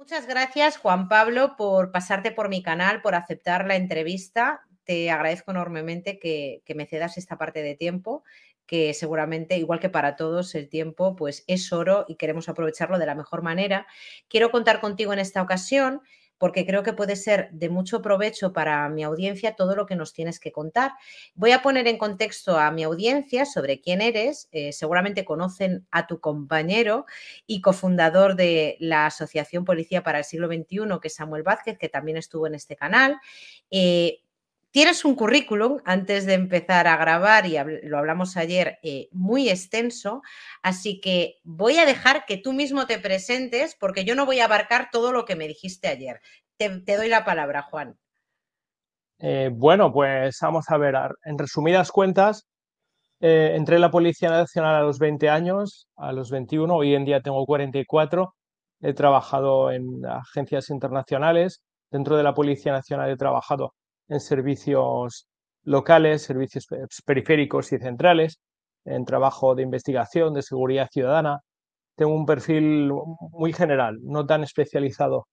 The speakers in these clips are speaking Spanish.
Muchas gracias, Juan Pablo, por pasarte por mi canal, por aceptar la entrevista. Te agradezco enormemente que, me cedas esta parte de tiempo que seguramente, igual que para todos, el tiempo pues es oro y queremos aprovecharlo de la mejor manera. Quiero contar contigo en esta ocasión porque creo que puede ser de mucho provecho para mi audiencia todo lo que nos tienes que contar. Voy a poner en contexto a mi audiencia sobre quién eres. Eh, seguramente conocen a tu compañero y cofundador de la Asociación Policía para el Siglo XXI, que es Samuel Vázquez, que también estuvo en este canal. Eh, Tienes un currículum antes de empezar a grabar, y lo hablamos ayer, eh, muy extenso, así que voy a dejar que tú mismo te presentes porque yo no voy a abarcar todo lo que me dijiste ayer. Te, doy la palabra, Juan. Eh, bueno, pues vamos a ver, en resumidas cuentas, eh, entré en la Policía Nacional a los 20 años, a los 21, hoy en día tengo 44, he trabajado en agencias internacionales, dentro de la Policía Nacional he trabajado en servicios locales, servicios periféricos y centrales, en trabajo de investigación, de seguridad ciudadana. Tengo un perfil muy general, no tan especializado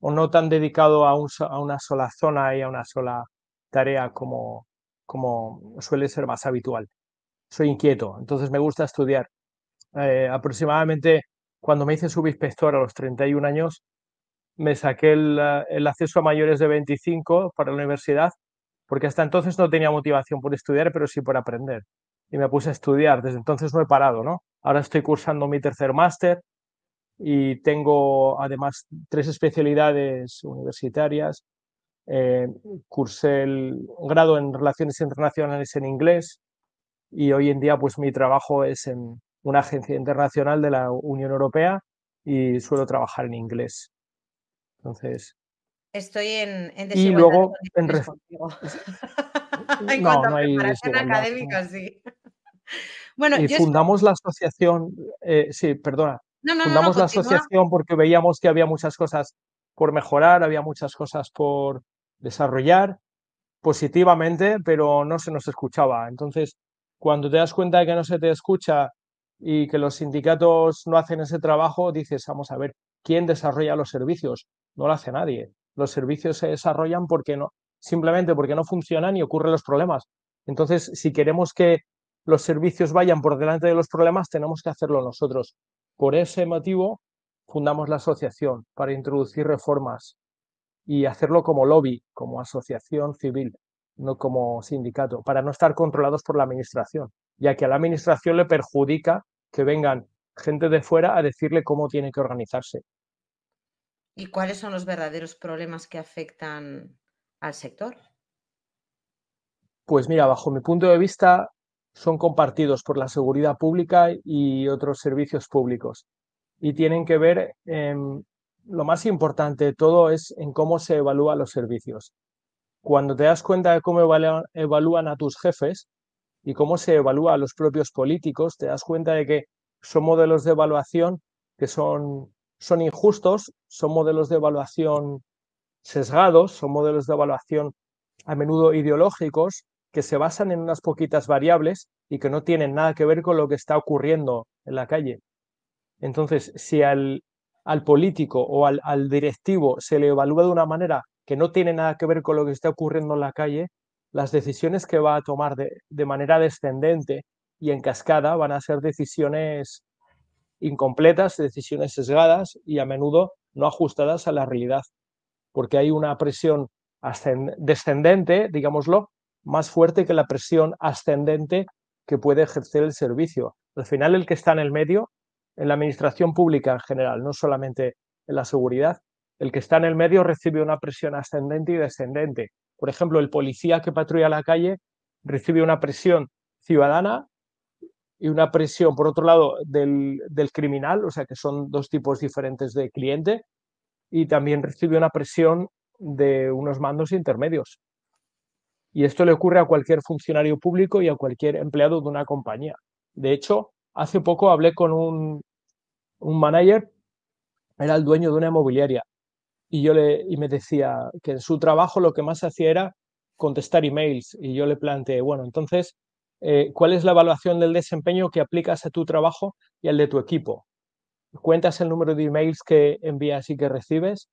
o no tan dedicado a, una sola zona y a una sola tarea como, suele ser más habitual. Soy inquieto, entonces me gusta estudiar. Eh, aproximadamente cuando me hice subinspector a los 31 años, me saqué eh, el, acceso a mayores de 25 para la universidad, porque hasta entonces no tenía motivación por estudiar, pero sí por aprender. Y me puse a estudiar, desde entonces no he parado, ¿no? Ahora estoy cursando mi tercer máster y tengo además tres especialidades universitarias. Eh, cursé el grado en Relaciones Internacionales en inglés y hoy en día pues mi trabajo es en una agencia internacional de la Unión Europea y suelo trabajar en inglés. Entonces. Estoy en, en Y luego, en, en cuanto a académica, sí. Bueno, y fundamos la asociación, eh, sí, perdona. fundamos la asociación porque veíamos que había muchas cosas por mejorar, había muchas cosas por desarrollar positivamente, pero no se nos escuchaba. Entonces, cuando te das cuenta de que no se te escucha y que los sindicatos no hacen ese trabajo, dices, vamos a ver, ¿quién desarrolla los servicios? no lo hace nadie. Los servicios se desarrollan porque no, simplemente porque no funcionan y ocurren los problemas. Entonces, si queremos que los servicios vayan por delante de los problemas, tenemos que hacerlo nosotros. Por ese motivo, fundamos la asociación para introducir reformas y hacerlo como lobby, como asociación civil, no como sindicato, para no estar controlados por la administración, ya que a la administración le perjudica que vengan gente de fuera a decirle cómo tiene que organizarse. ¿Y cuáles son los verdaderos problemas que afectan al sector? Pues mira, bajo mi punto de vista, son compartidos por la seguridad pública y otros servicios públicos. Y tienen que ver, lo más importante de todo es en cómo se evalúan los servicios. Cuando te das cuenta de cómo evalúan, evalúan a tus jefes y cómo se evalúa a los propios políticos, te das cuenta de que son modelos de evaluación que son son injustos, son modelos de evaluación sesgados, son modelos de evaluación a menudo ideológicos que se basan en unas poquitas variables y que no tienen nada que ver con lo que está ocurriendo en la calle. Entonces, si al, político o al, directivo se le evalúa de una manera que no tiene nada que ver con lo que está ocurriendo en la calle, las decisiones que va a tomar de, de manera descendente y en cascada van a ser decisiones incompletas, decisiones sesgadas y a menudo no ajustadas a la realidad, porque hay una presión descendente, digámoslo, más fuerte que la presión ascendente que puede ejercer el servicio. Al final, el que está en el medio, en la administración pública en general, no solamente en la seguridad, el que está en el medio recibe una presión ascendente y descendente. Por ejemplo, el policía que patrulla la calle recibe una presión ciudadana y una presión, por otro lado, del, del, criminal, o sea que son dos tipos diferentes de cliente, y también recibe una presión de unos mandos intermedios. Y esto le ocurre a cualquier funcionario público y a cualquier empleado de una compañía. De hecho, hace poco hablé con un, un manager, era el dueño de una inmobiliaria, y yo le y me decía que en su trabajo lo que más hacía era contestar emails, y yo le planteé, bueno, entonces eh, cuál es la evaluación del desempeño que aplicas a tu trabajo y al de tu equipo. Cuentas el número de emails que envías y que recibes.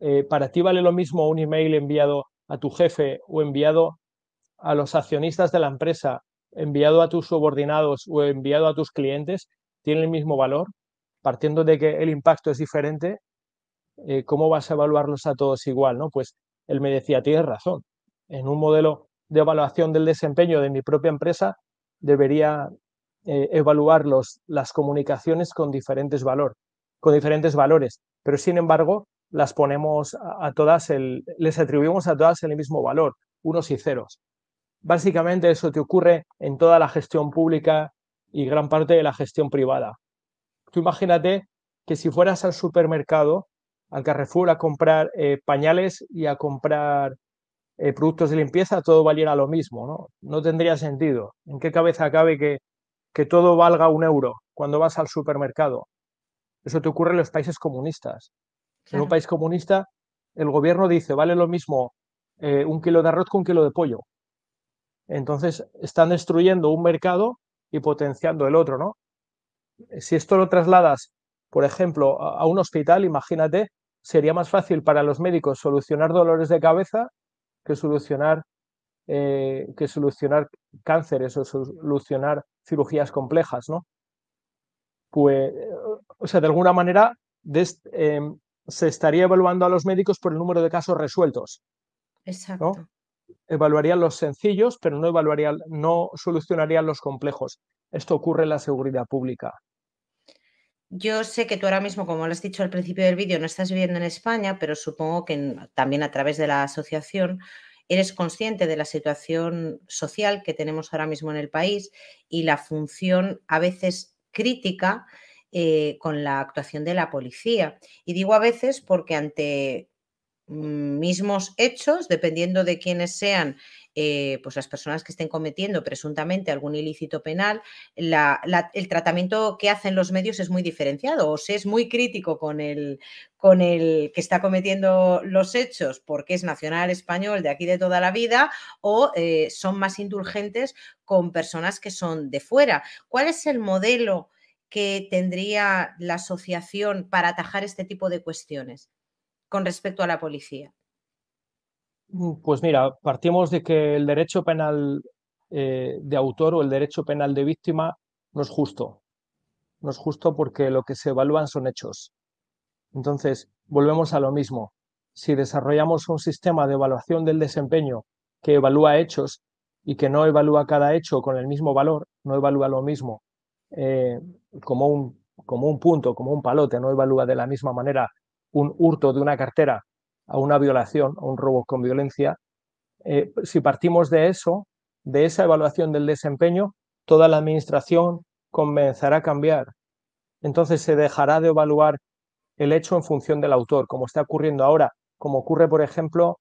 Eh, ¿Para ti vale lo mismo un email enviado a tu jefe o enviado a los accionistas de la empresa, enviado a tus subordinados o enviado a tus clientes? ¿Tiene el mismo valor? Partiendo de que el impacto es diferente, eh, ¿cómo vas a evaluarlos a todos igual? ¿no? Pues él me decía, tienes razón. En un modelo de evaluación del desempeño de mi propia empresa, debería eh, evaluar las comunicaciones con diferentes, valor, con diferentes valores, pero sin embargo las ponemos a, todas, les atribuimos a todas el mismo valor, unos y ceros. Básicamente eso te ocurre en toda la gestión pública y gran parte de la gestión privada. Tú imagínate que si fueras al supermercado, al Carrefour, a comprar eh, pañales y a comprar eh, productos de limpieza, todo valiera lo mismo, ¿no? No tendría sentido. ¿En qué cabeza cabe que, que todo valga un euro cuando vas al supermercado? Eso te ocurre en los países comunistas. En un país comunista, el gobierno dice, vale lo mismo eh, un kilo de arroz que un kilo de pollo. Entonces, están destruyendo un mercado y potenciando el otro, ¿no? Si esto lo trasladas, por ejemplo, a un hospital, imagínate, sería más fácil para los médicos solucionar dolores de cabeza que solucionar, eh, que solucionar cánceres o solucionar cirugías complejas, ¿no? Pues, o sea, de alguna manera em, se estaría evaluando a los médicos por el número de casos resueltos. Exacto. Evaluarían los sencillos, pero no, evaluarían, no solucionarían los complejos. Esto ocurre en la seguridad pública. Yo sé que tú ahora mismo, como lo has dicho al principio del vídeo, no estás viviendo en España, pero supongo que también a través de la asociación eres consciente de la situación social que tenemos ahora mismo en el país y la función a veces crítica eh, con la actuación de la policía. Y digo a veces porque ante mm, mismos hechos, dependiendo de quiénes sean eh, pues las personas que estén cometiendo presuntamente algún ilícito penal, el tratamiento que hacen los medios es muy diferenciado o se es muy crítico con el, que está cometiendo los hechos porque es nacional español de aquí de toda la vida o eh, son más indulgentes con personas que son de fuera. ¿Cuál es el modelo que tendría la asociación para atajar este tipo de cuestiones con respecto a la policía? Mm, pues mira, partimos de que el derecho penal eh, de autor o el derecho penal de víctima no es justo. No es justo porque lo que se evalúan son hechos. Entonces, volvemos a lo mismo. Si desarrollamos un sistema de evaluación del desempeño que evalúa hechos y que no evalúa cada hecho con el mismo valor, no evalúa lo mismo eh, como, como un punto, como un palote, no evalúa de la misma manera un hurto de una cartera a una violación, a un robo con violencia, eh, si partimos de eso, de esa evaluación del desempeño, toda la administración comenzará a cambiar. Entonces se dejará de evaluar el hecho en función del autor, como está ocurriendo ahora, como ocurre, por ejemplo,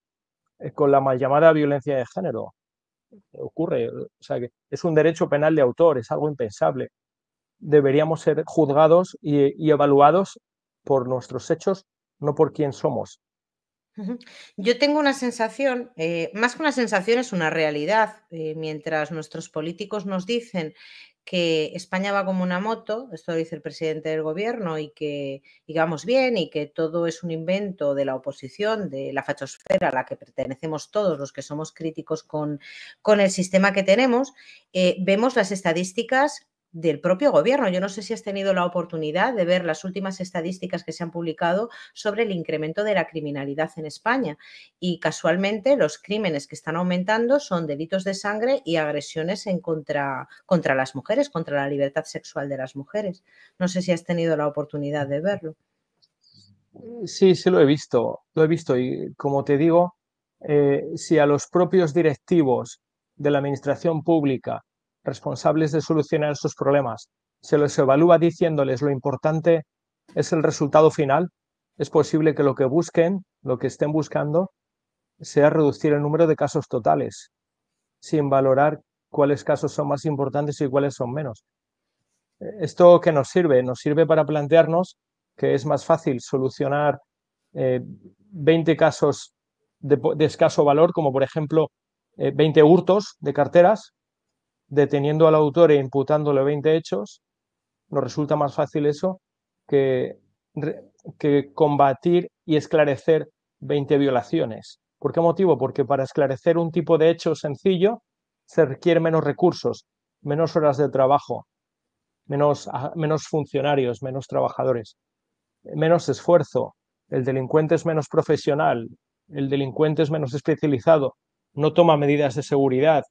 eh, con la mal llamada violencia de género. Ocurre, o sea, que es un derecho penal de autor, es algo impensable. Deberíamos ser juzgados y, y evaluados por nuestros hechos, no por quién somos. Yo tengo una sensación, eh, más que una sensación es una realidad, eh, mientras nuestros políticos nos dicen que España va como una moto, esto lo dice el presidente del gobierno, y que, digamos bien y que todo es un invento de la oposición, de la fachosfera a la que pertenecemos todos los que somos críticos con, con el sistema que tenemos, eh, vemos las estadísticas del propio gobierno. Yo no sé si has tenido la oportunidad de ver las últimas estadísticas que se han publicado sobre el incremento de la criminalidad en España. Y casualmente los crímenes que están aumentando son delitos de sangre y agresiones en contra, contra las mujeres, contra la libertad sexual de las mujeres. No sé si has tenido la oportunidad de verlo. Mm, sí, sí lo he visto, lo he visto y como te digo, eh, si a los propios directivos de la administración pública responsables de solucionar sus problemas, se los evalúa diciéndoles lo importante es el resultado final, es posible que lo que busquen, lo que estén buscando, sea reducir el número de casos totales, sin valorar cuáles casos son más importantes y cuáles son menos. ¿Esto qué nos sirve? Nos sirve para plantearnos que es más fácil solucionar 20 eh, casos de, escaso valor, como por ejemplo 20 eh, hurtos de carteras, deteniendo al autor e imputándole 20 hechos, nos resulta más fácil eso que, que combatir y esclarecer 20 violaciones. ¿Por qué motivo? Porque para esclarecer un tipo de hecho sencillo se requiere menos recursos, menos horas de trabajo, menos funcionarios, menos trabajadores, menos esfuerzo. El delincuente es menos profesional, el delincuente es menos especializado, no toma medidas de seguridad,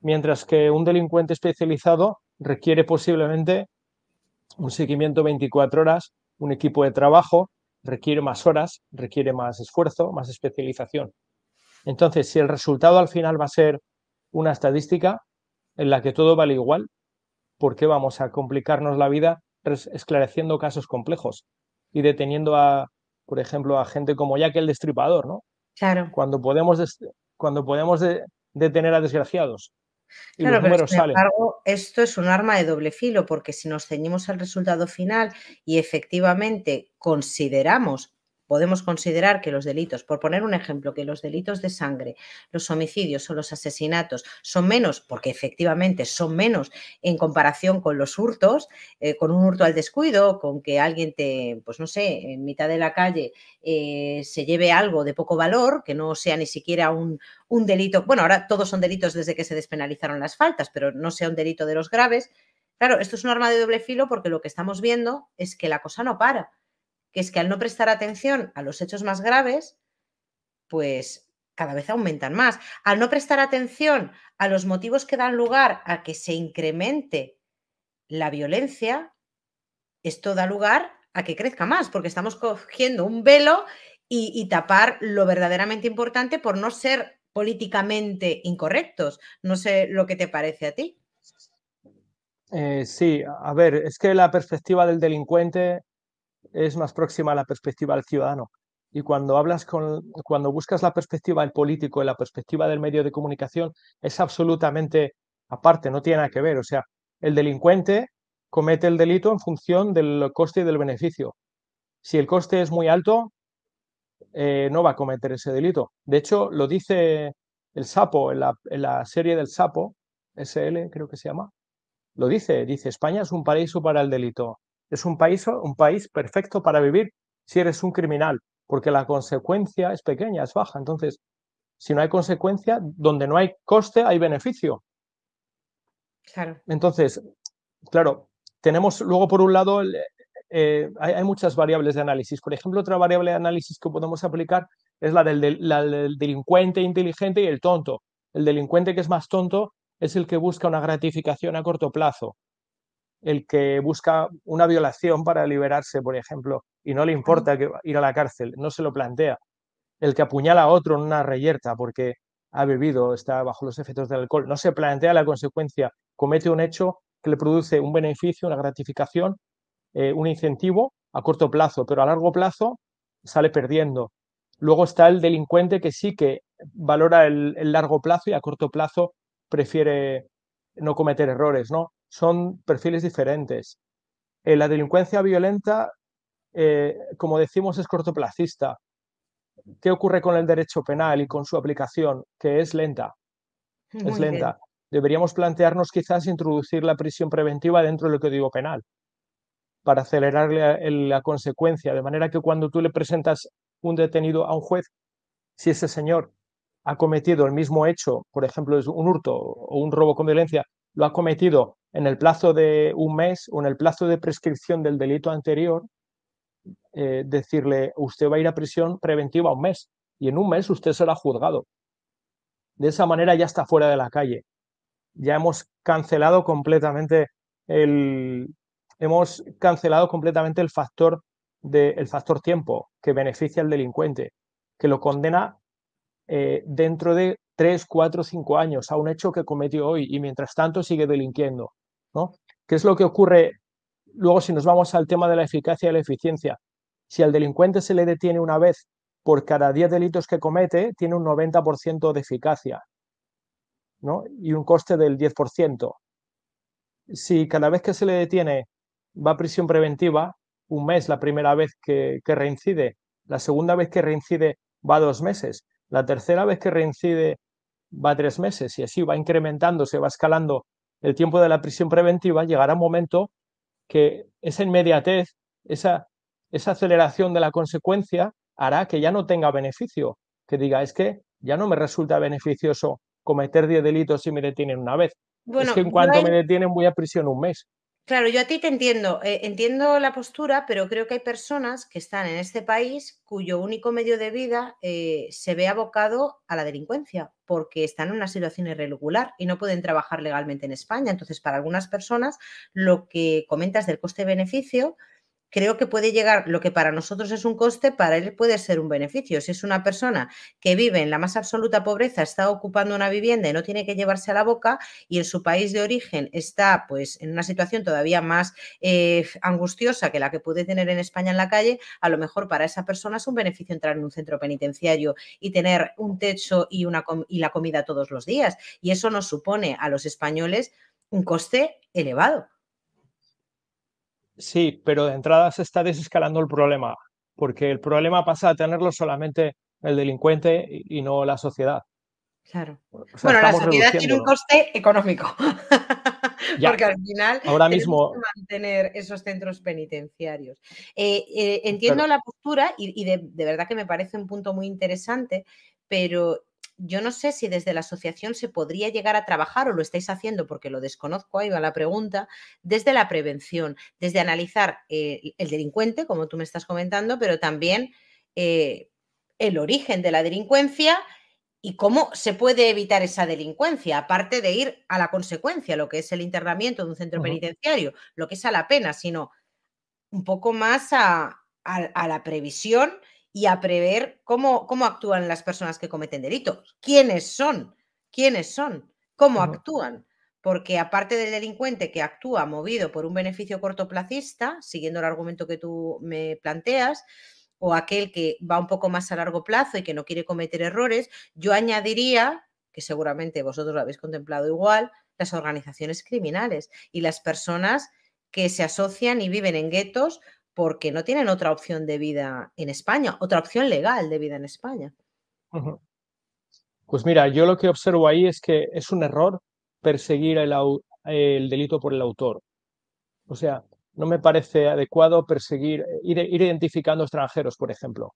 mientras que un delincuente especializado requiere posiblemente un seguimiento 24 horas, un equipo de trabajo, requiere más horas, requiere más esfuerzo, más especialización. Entonces, si el resultado al final va a ser una estadística en la que todo vale igual, ¿por qué vamos a complicarnos la vida esclareciendo casos complejos y deteniendo a, por ejemplo, a gente como Jack el Destripador, Claro. Cuando podemos, cuando podemos detener a desgraciados claro, pero sin embargo, esto es un arma de doble filo, porque si nos ceñimos al resultado final y efectivamente consideramos podemos considerar que los delitos, por poner un ejemplo, que los delitos de sangre, los homicidios o los asesinatos son menos, porque efectivamente son menos en comparación con los hurtos, eh, con un hurto al descuido, con que alguien te, pues no sé, en mitad de la calle eh, se lleve algo de poco valor, que no sea ni siquiera un, un delito, bueno, ahora todos son delitos desde que se despenalizaron las faltas, pero no sea un delito de los graves. Claro, esto es un arma de doble filo porque lo que estamos viendo es que la cosa no para que es que al no prestar atención a los hechos más graves, pues cada vez aumentan más. Al no prestar atención a los motivos que dan lugar a que se incremente la violencia, esto da lugar a que crezca más, porque estamos cogiendo un velo y, tapar lo verdaderamente importante por no ser políticamente incorrectos. No sé lo que te parece a ti. Eh, sí, a ver, es que la perspectiva del delincuente es más próxima a la perspectiva del ciudadano. Y cuando hablas con, cuando buscas la perspectiva del político y la perspectiva del medio de comunicación, es absolutamente aparte, no tiene nada que ver. O sea, el delincuente comete el delito en función del coste y del beneficio. Si el coste es muy alto, eh, no va a cometer ese delito. De hecho, lo dice el sapo en la, en la serie del sapo, SL creo que se llama, lo dice, dice, España es un paraíso para el delito. Es un país, un país perfecto para vivir si eres un criminal, porque la consecuencia es pequeña, es baja. Entonces, si no hay consecuencia, donde no hay coste, hay beneficio. Claro. Entonces, claro, tenemos luego por un lado, eh, hay, muchas variables de análisis. Por ejemplo, otra variable de análisis que podemos aplicar es la del, la del delincuente inteligente y el tonto. El delincuente que es más tonto es el que busca una gratificación a corto plazo el que busca una violación para liberarse, por ejemplo, y no le importa ir a la cárcel, no se lo plantea. El que apuñala a otro en una reyerta porque ha bebido, está bajo los efectos del alcohol, no se plantea la consecuencia, comete un hecho que le produce un beneficio, una gratificación, eh, un incentivo a corto plazo, pero a largo plazo sale perdiendo. Luego está el delincuente que sí que valora el, el largo plazo y a corto plazo prefiere no cometer errores, ¿no? son perfiles diferentes. Eh, la delincuencia violenta, eh, como decimos, es cortoplacista. ¿Qué ocurre con el derecho penal y con su aplicación? Que es lenta. es lenta. Deberíamos plantearnos quizás introducir la prisión preventiva dentro del código penal para acelerar la, la consecuencia, de manera que cuando tú le presentas un detenido a un juez, si ese señor ha cometido el mismo hecho, por ejemplo, es un hurto o un robo con violencia, lo ha cometido en el plazo de un mes o en el plazo de prescripción del delito anterior, eh, decirle, usted va a ir a prisión preventiva un mes y en un mes usted será juzgado. De esa manera ya está fuera de la calle. Ya hemos cancelado completamente el, hemos cancelado completamente el factor, de, el factor tiempo que beneficia al delincuente, que lo condena eh, dentro de 3, 4, cinco años a un hecho que cometió hoy y mientras tanto sigue delinquiendo. ¿no? ¿Qué es lo que ocurre luego si nos vamos al tema de la eficacia y la eficiencia? Si al delincuente se le detiene una vez por cada 10 delitos que comete, tiene un 90% de eficacia y un coste del 10%. Si cada vez que se le detiene va a prisión preventiva, un mes la primera vez que, que reincide, la segunda vez que reincide va a dos meses, la tercera vez que reincide va tres meses y así va incrementando, se va escalando el tiempo de la prisión preventiva, llegará un momento que esa inmediatez, esa, aceleración de la consecuencia hará que ya no tenga beneficio, que diga, es que ya no me resulta beneficioso cometer diez delitos si me detienen una vez. es que en cuanto me detienen voy a prisión un mes. Claro, yo a ti te entiendo, eh, entiendo la postura, pero creo que hay personas que están en este país cuyo único medio de vida eh, se ve abocado a la delincuencia, porque están en una situación irregular y no pueden trabajar legalmente en España. Entonces, para algunas personas, lo que comentas del coste-beneficio creo que puede llegar lo que para nosotros es un coste, para él puede ser un beneficio. Si es una persona que vive en la más absoluta pobreza, está ocupando una vivienda y no tiene que llevarse a la boca, y en su país de origen está pues en una situación todavía más eh, angustiosa que la que puede tener en España en la calle, a lo mejor para esa persona es un beneficio entrar en un centro penitenciario y tener un techo y, y la comida todos los días. Y eso nos supone a los españoles un coste elevado. Sí, pero de entrada se está desescalando el problema, porque el problema pasa a tenerlo solamente el delincuente y no la sociedad. Claro. bueno, la sociedad tiene un coste económico. porque al final ahora mismo mantener esos centros penitenciarios. Eh, eh, entiendo la postura y, de, verdad que me parece un punto muy interesante, pero yo no sé si desde la asociación se podría llegar a trabajar, o lo estáis haciendo porque lo desconozco, ahí va la pregunta, desde la prevención, desde analizar eh, el delincuente, como tú me estás comentando, pero también eh, el origen de la delincuencia y cómo se puede evitar esa delincuencia, aparte de ir a la consecuencia, lo que es el internamiento de un centro penitenciario, lo que es a la pena, sino un poco más a la previsión y a prever cómo, cómo actúan las personas que cometen delitos, quiénes son, quiénes son, cómo actúan. Porque aparte del delincuente que actúa movido por un beneficio cortoplacista, siguiendo el argumento que tú me planteas, o aquel que va un poco más a largo plazo y que no quiere cometer errores, yo añadiría, que seguramente vosotros lo habéis contemplado igual, las organizaciones criminales y las personas que se asocian y viven en guetos porque no tienen otra opción de vida en España, otra opción legal de vida en España. Pues mira, yo lo que observo ahí es que es un error perseguir el, delito por el autor. O sea, no me parece adecuado perseguir, ir, identificando extranjeros, por ejemplo.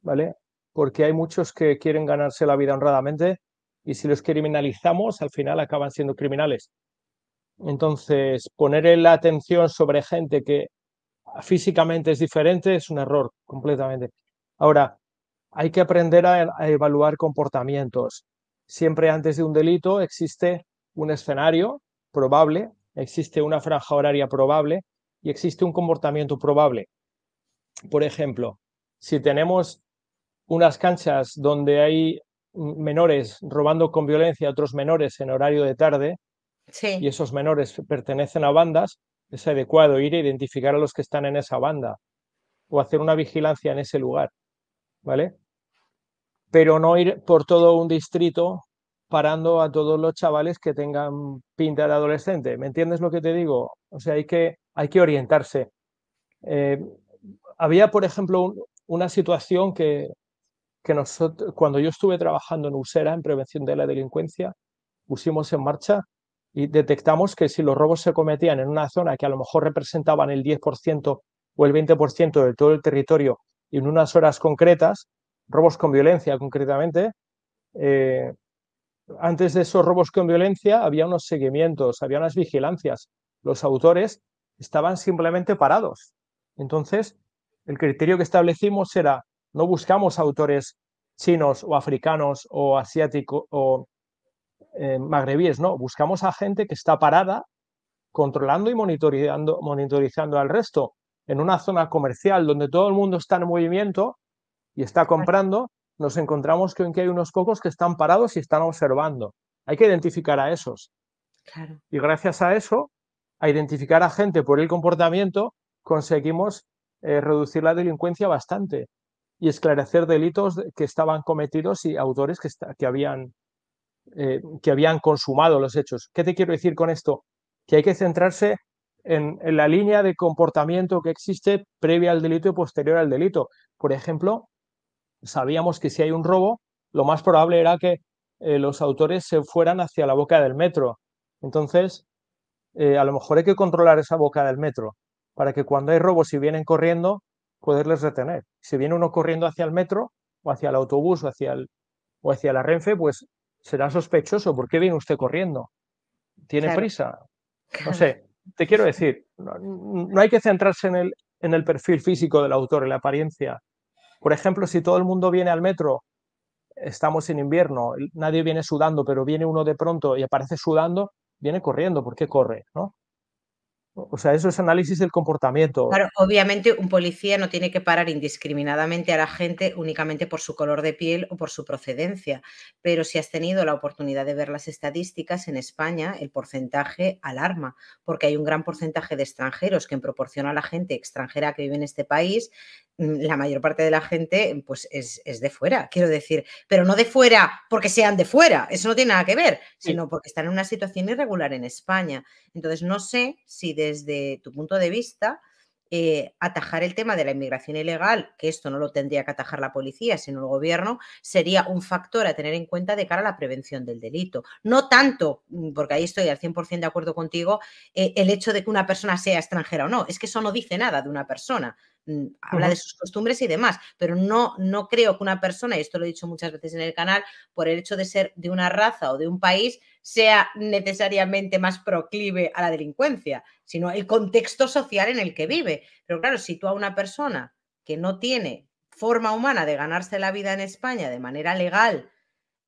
¿Vale? Porque hay muchos que quieren ganarse la vida honradamente y si los criminalizamos, al final acaban siendo criminales. Entonces, poner la atención sobre gente que físicamente es diferente, es un error completamente. Ahora, hay que aprender a, evaluar comportamientos. Siempre antes de un delito existe un escenario probable, existe una franja horaria probable y existe un comportamiento probable. Por ejemplo, si tenemos unas canchas donde hay menores robando con violencia a otros menores en horario de tarde y esos menores pertenecen a bandas, es adecuado ir a identificar a los que están en esa banda o hacer una vigilancia en ese lugar, ¿vale? Pero no ir por todo un distrito parando a todos los chavales que tengan pinta de adolescente. ¿Me entiendes lo que te digo? O sea, hay que, hay que orientarse. Eh, había, por ejemplo, una situación que, que nosotros, cuando yo estuve trabajando en Usera, en prevención de la delincuencia, pusimos en marcha y detectamos que si los robos se cometían en una zona que a lo mejor representaban el 10% o el 20% de todo el territorio y en unas horas concretas, robos con violencia concretamente, eh, antes de esos robos con violencia había unos seguimientos, había unas vigilancias. Los autores estaban simplemente parados. Entonces, el criterio que establecimos era, no buscamos autores chinos o africanos o asiáticos o eh, magrebíes, no, buscamos a gente que está parada, controlando y monitorizando, monitorizando al resto, en una zona comercial donde todo el mundo está en movimiento y está comprando, nos encontramos que hay unos pocos que están parados y están observando. Hay que identificar a esos. Y gracias a eso, a identificar a gente por el comportamiento, conseguimos eh, reducir la delincuencia bastante y esclarecer delitos que estaban cometidos y autores que, que habían eh, que habían consumado los hechos. ¿Qué te quiero decir con esto? Que hay que centrarse en, la línea de comportamiento que existe previa al delito y posterior al delito. Por ejemplo, sabíamos que si hay un robo, lo más probable era que eh, los autores se fueran hacia la boca del metro. Entonces, eh, a lo mejor hay que controlar esa boca del metro para que cuando hay robos, y vienen corriendo, poderles retener. Si viene uno corriendo hacia el metro o hacia el autobús o hacia, o hacia la Renfe, pues será sospechoso. ¿Por qué viene usted corriendo? ¿Tiene prisa? No sé. Te quiero decir, no, hay que centrarse en el, en el perfil físico del autor, en la apariencia. Por ejemplo, si todo el mundo viene al metro, estamos en invierno, nadie viene sudando, pero viene uno de pronto y aparece sudando, viene corriendo, ¿por qué corre? ¿no? O sea, eso es análisis del comportamiento. Claro, obviamente un policía no tiene que parar indiscriminadamente a la gente únicamente por su color de piel o por su procedencia, pero si has tenido la oportunidad de ver las estadísticas en España, el porcentaje alarma, porque hay un gran porcentaje de extranjeros que en proporción a la gente extranjera que vive en este país Mm, la mayor parte de la gente pues es, de fuera, quiero decir, pero no de fuera porque sean de fuera, eso no tiene nada que ver, sino porque están en una situación irregular en España. Entonces, no sé si desde tu punto de vista, eh, atajar el tema de la inmigración ilegal, que esto no lo tendría que atajar la policía, sino el gobierno, sería un factor a tener en cuenta de cara a la prevención del delito. No tanto, mm, porque ahí estoy al 100% de acuerdo contigo, eh, el hecho de que una persona sea extranjera o no. Es que eso no dice nada de una persona. Mm, habla de sus costumbres y demás, pero no, no creo que una persona, y esto lo he dicho muchas veces en el canal, por el hecho de ser de una raza o de un país, sea necesariamente más proclive a la delincuencia, sino el contexto social en el que vive. Pero claro, si tú a una persona que no tiene forma humana de ganarse la vida en España de manera legal,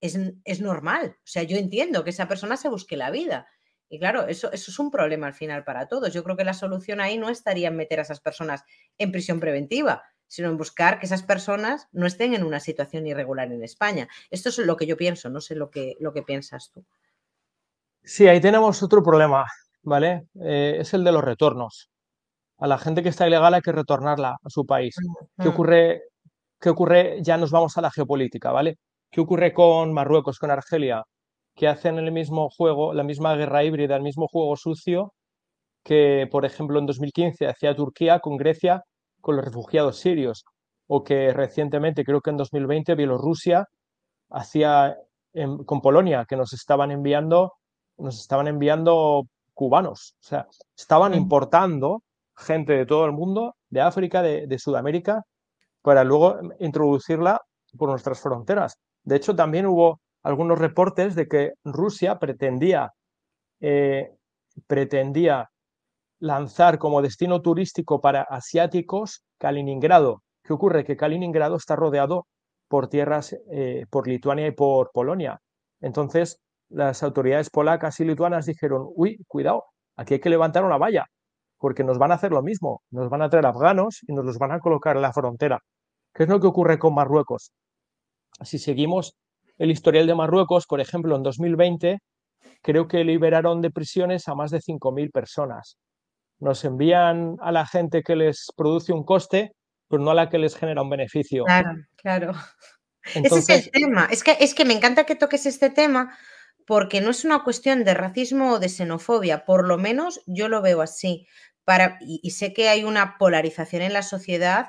es, es normal. O sea, yo entiendo que esa persona se busque la vida. Y claro, eso, es un problema al final para todos. Yo creo que la solución ahí no estaría en meter a esas personas en prisión preventiva, sino en buscar que esas personas no estén en una situación irregular en España. Esto es lo que yo pienso, no sé lo que, lo que piensas tú. Sí, ahí tenemos otro problema, ¿vale? Eh, es el de los retornos. A la gente que está ilegal hay que retornarla a su país. ¿Qué ocurre? ¿Qué ocurre? Ya nos vamos a la geopolítica, ¿vale? ¿Qué ocurre con Marruecos, con Argelia? que hacen el mismo juego, la misma guerra híbrida, el mismo juego sucio que, por ejemplo, en 2015 hacía Turquía con Grecia con los refugiados sirios, o que recientemente, creo que en 2020, Bielorrusia hacía con Polonia, que nos estaban enviando, nos estaban enviando cubanos. O sea, estaban importando gente de todo el mundo, de África, de Sudamérica, para luego introducirla por nuestras fronteras. De hecho, también hubo algunos reportes de que Rusia pretendía, eh, pretendía lanzar como destino turístico para asiáticos Kaliningrado. ¿Qué ocurre? Que Kaliningrado está rodeado por tierras, eh, por Lituania y por Polonia. Entonces, las autoridades polacas y lituanas dijeron, uy, cuidado, aquí hay que levantar una valla, porque nos van a hacer lo mismo, nos van a traer afganos y nos los van a colocar en la frontera. ¿Qué es lo que ocurre con Marruecos? Si seguimos el historial de Marruecos, por ejemplo, en 2020, creo que liberaron de prisiones a más de 5.000 personas. Nos envían a la gente que les produce un coste, pero no a la que les genera un beneficio. Claro, claro. Ese es el tema. Es que, me encanta que toques este tema porque no es una cuestión de racismo o de xenofobia, por lo menos yo lo veo así. Para, y sé que hay una polarización en la sociedad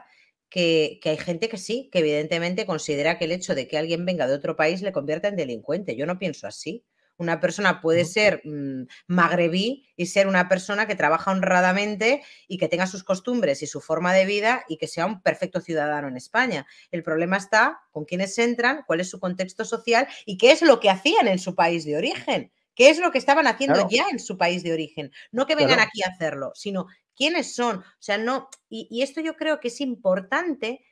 que, hay gente que sí, que evidentemente considera que el hecho de que alguien venga de otro país le convierta en delincuente. Yo no pienso así. Una persona puede ser mm, magrebí y ser una persona que trabaja honradamente y que tenga sus costumbres y su forma de vida y que sea un perfecto ciudadano en España. El problema está con quiénes entran, cuál es su contexto social y qué es lo que hacían en su país de origen. ¿Qué es lo que estaban haciendo ya en su país de origen? No que vengan aquí a hacerlo, sino quiénes son. O sea, no, y, esto yo creo que es importante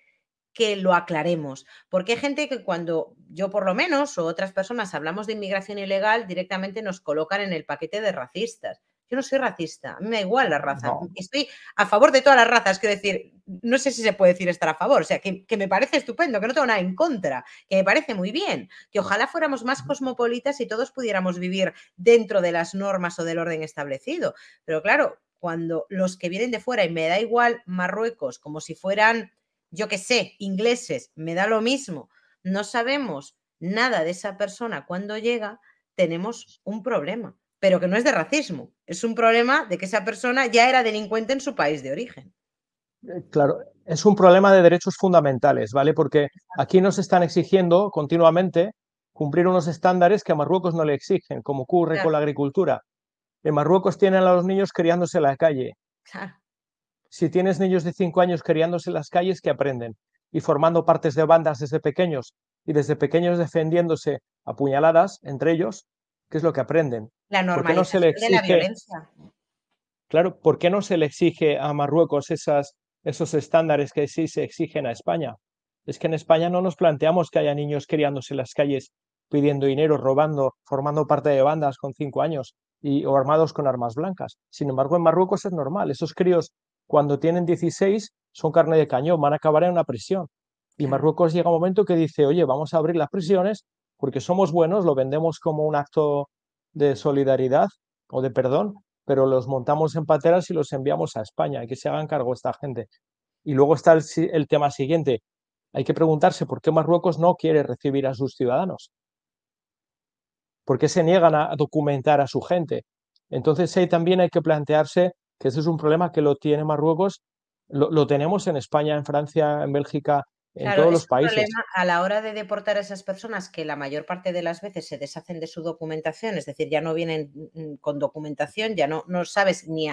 que lo aclaremos, porque hay gente que cuando yo por lo menos o otras personas hablamos de inmigración ilegal, directamente nos colocan en el paquete de racistas. Yo no soy racista, a mí me da igual la raza, estoy a favor de todas las razas, quiero decir, no sé si se puede decir estar a favor, o sea, que me parece estupendo, que no tengo nada en contra, que me parece muy bien, que ojalá fuéramos más cosmopolitas y todos pudiéramos vivir dentro de las normas o del orden establecido, pero claro, cuando los que vienen de fuera, y me da igual Marruecos, como si fueran, yo qué sé, ingleses, me da lo mismo, no sabemos nada de esa persona cuando llega, tenemos un problema, pero que no es de racismo, es un problema de que esa persona ya era delincuente en su país de origen. Eh, claro, es un problema de derechos fundamentales, ¿vale? Porque aquí nos están exigiendo continuamente cumplir unos estándares que a Marruecos no le exigen, como ocurre con la agricultura. En Marruecos tienen a los niños criándose en la calle. Si tienes niños de 5 años criándose en las calles, que aprenden? Y formando partes de bandas desde pequeños y desde pequeños defendiéndose a puñaladas entre ellos, ¿qué es lo que aprenden? La normalidad no de la violencia. Claro, ¿por qué no se le exige a Marruecos esos estándares que sí se exigen a España? Es que en España no nos planteamos que haya niños criándose en las calles pidiendo dinero, robando, formando parte de bandas con cinco años o armados con armas blancas. Sin embargo, en Marruecos es normal. Esos críos, cuando tienen 16, son carne de cañón, van a acabar en una prisión. Y Marruecos llega un momento que dice, oye, vamos a abrir las prisiones porque somos buenos, lo vendemos como un acto de solidaridad o de perdón, pero los montamos en pateras y los enviamos a España, hay que se hagan cargo esta gente. Y luego está el tema siguiente. Hay que preguntarse por qué Marruecos no quiere recibir a sus ciudadanos porque se niegan a documentar a su gente? Entonces ahí también hay que plantearse que ese es un problema que lo tiene Marruecos, lo, lo tenemos en España, en Francia, en Bélgica, en todos los países. Problema a la hora de deportar a esas personas que la mayor parte de las veces se deshacen de su documentación, es decir, ya no vienen mm, mm, con documentación, ya no, no sabes ni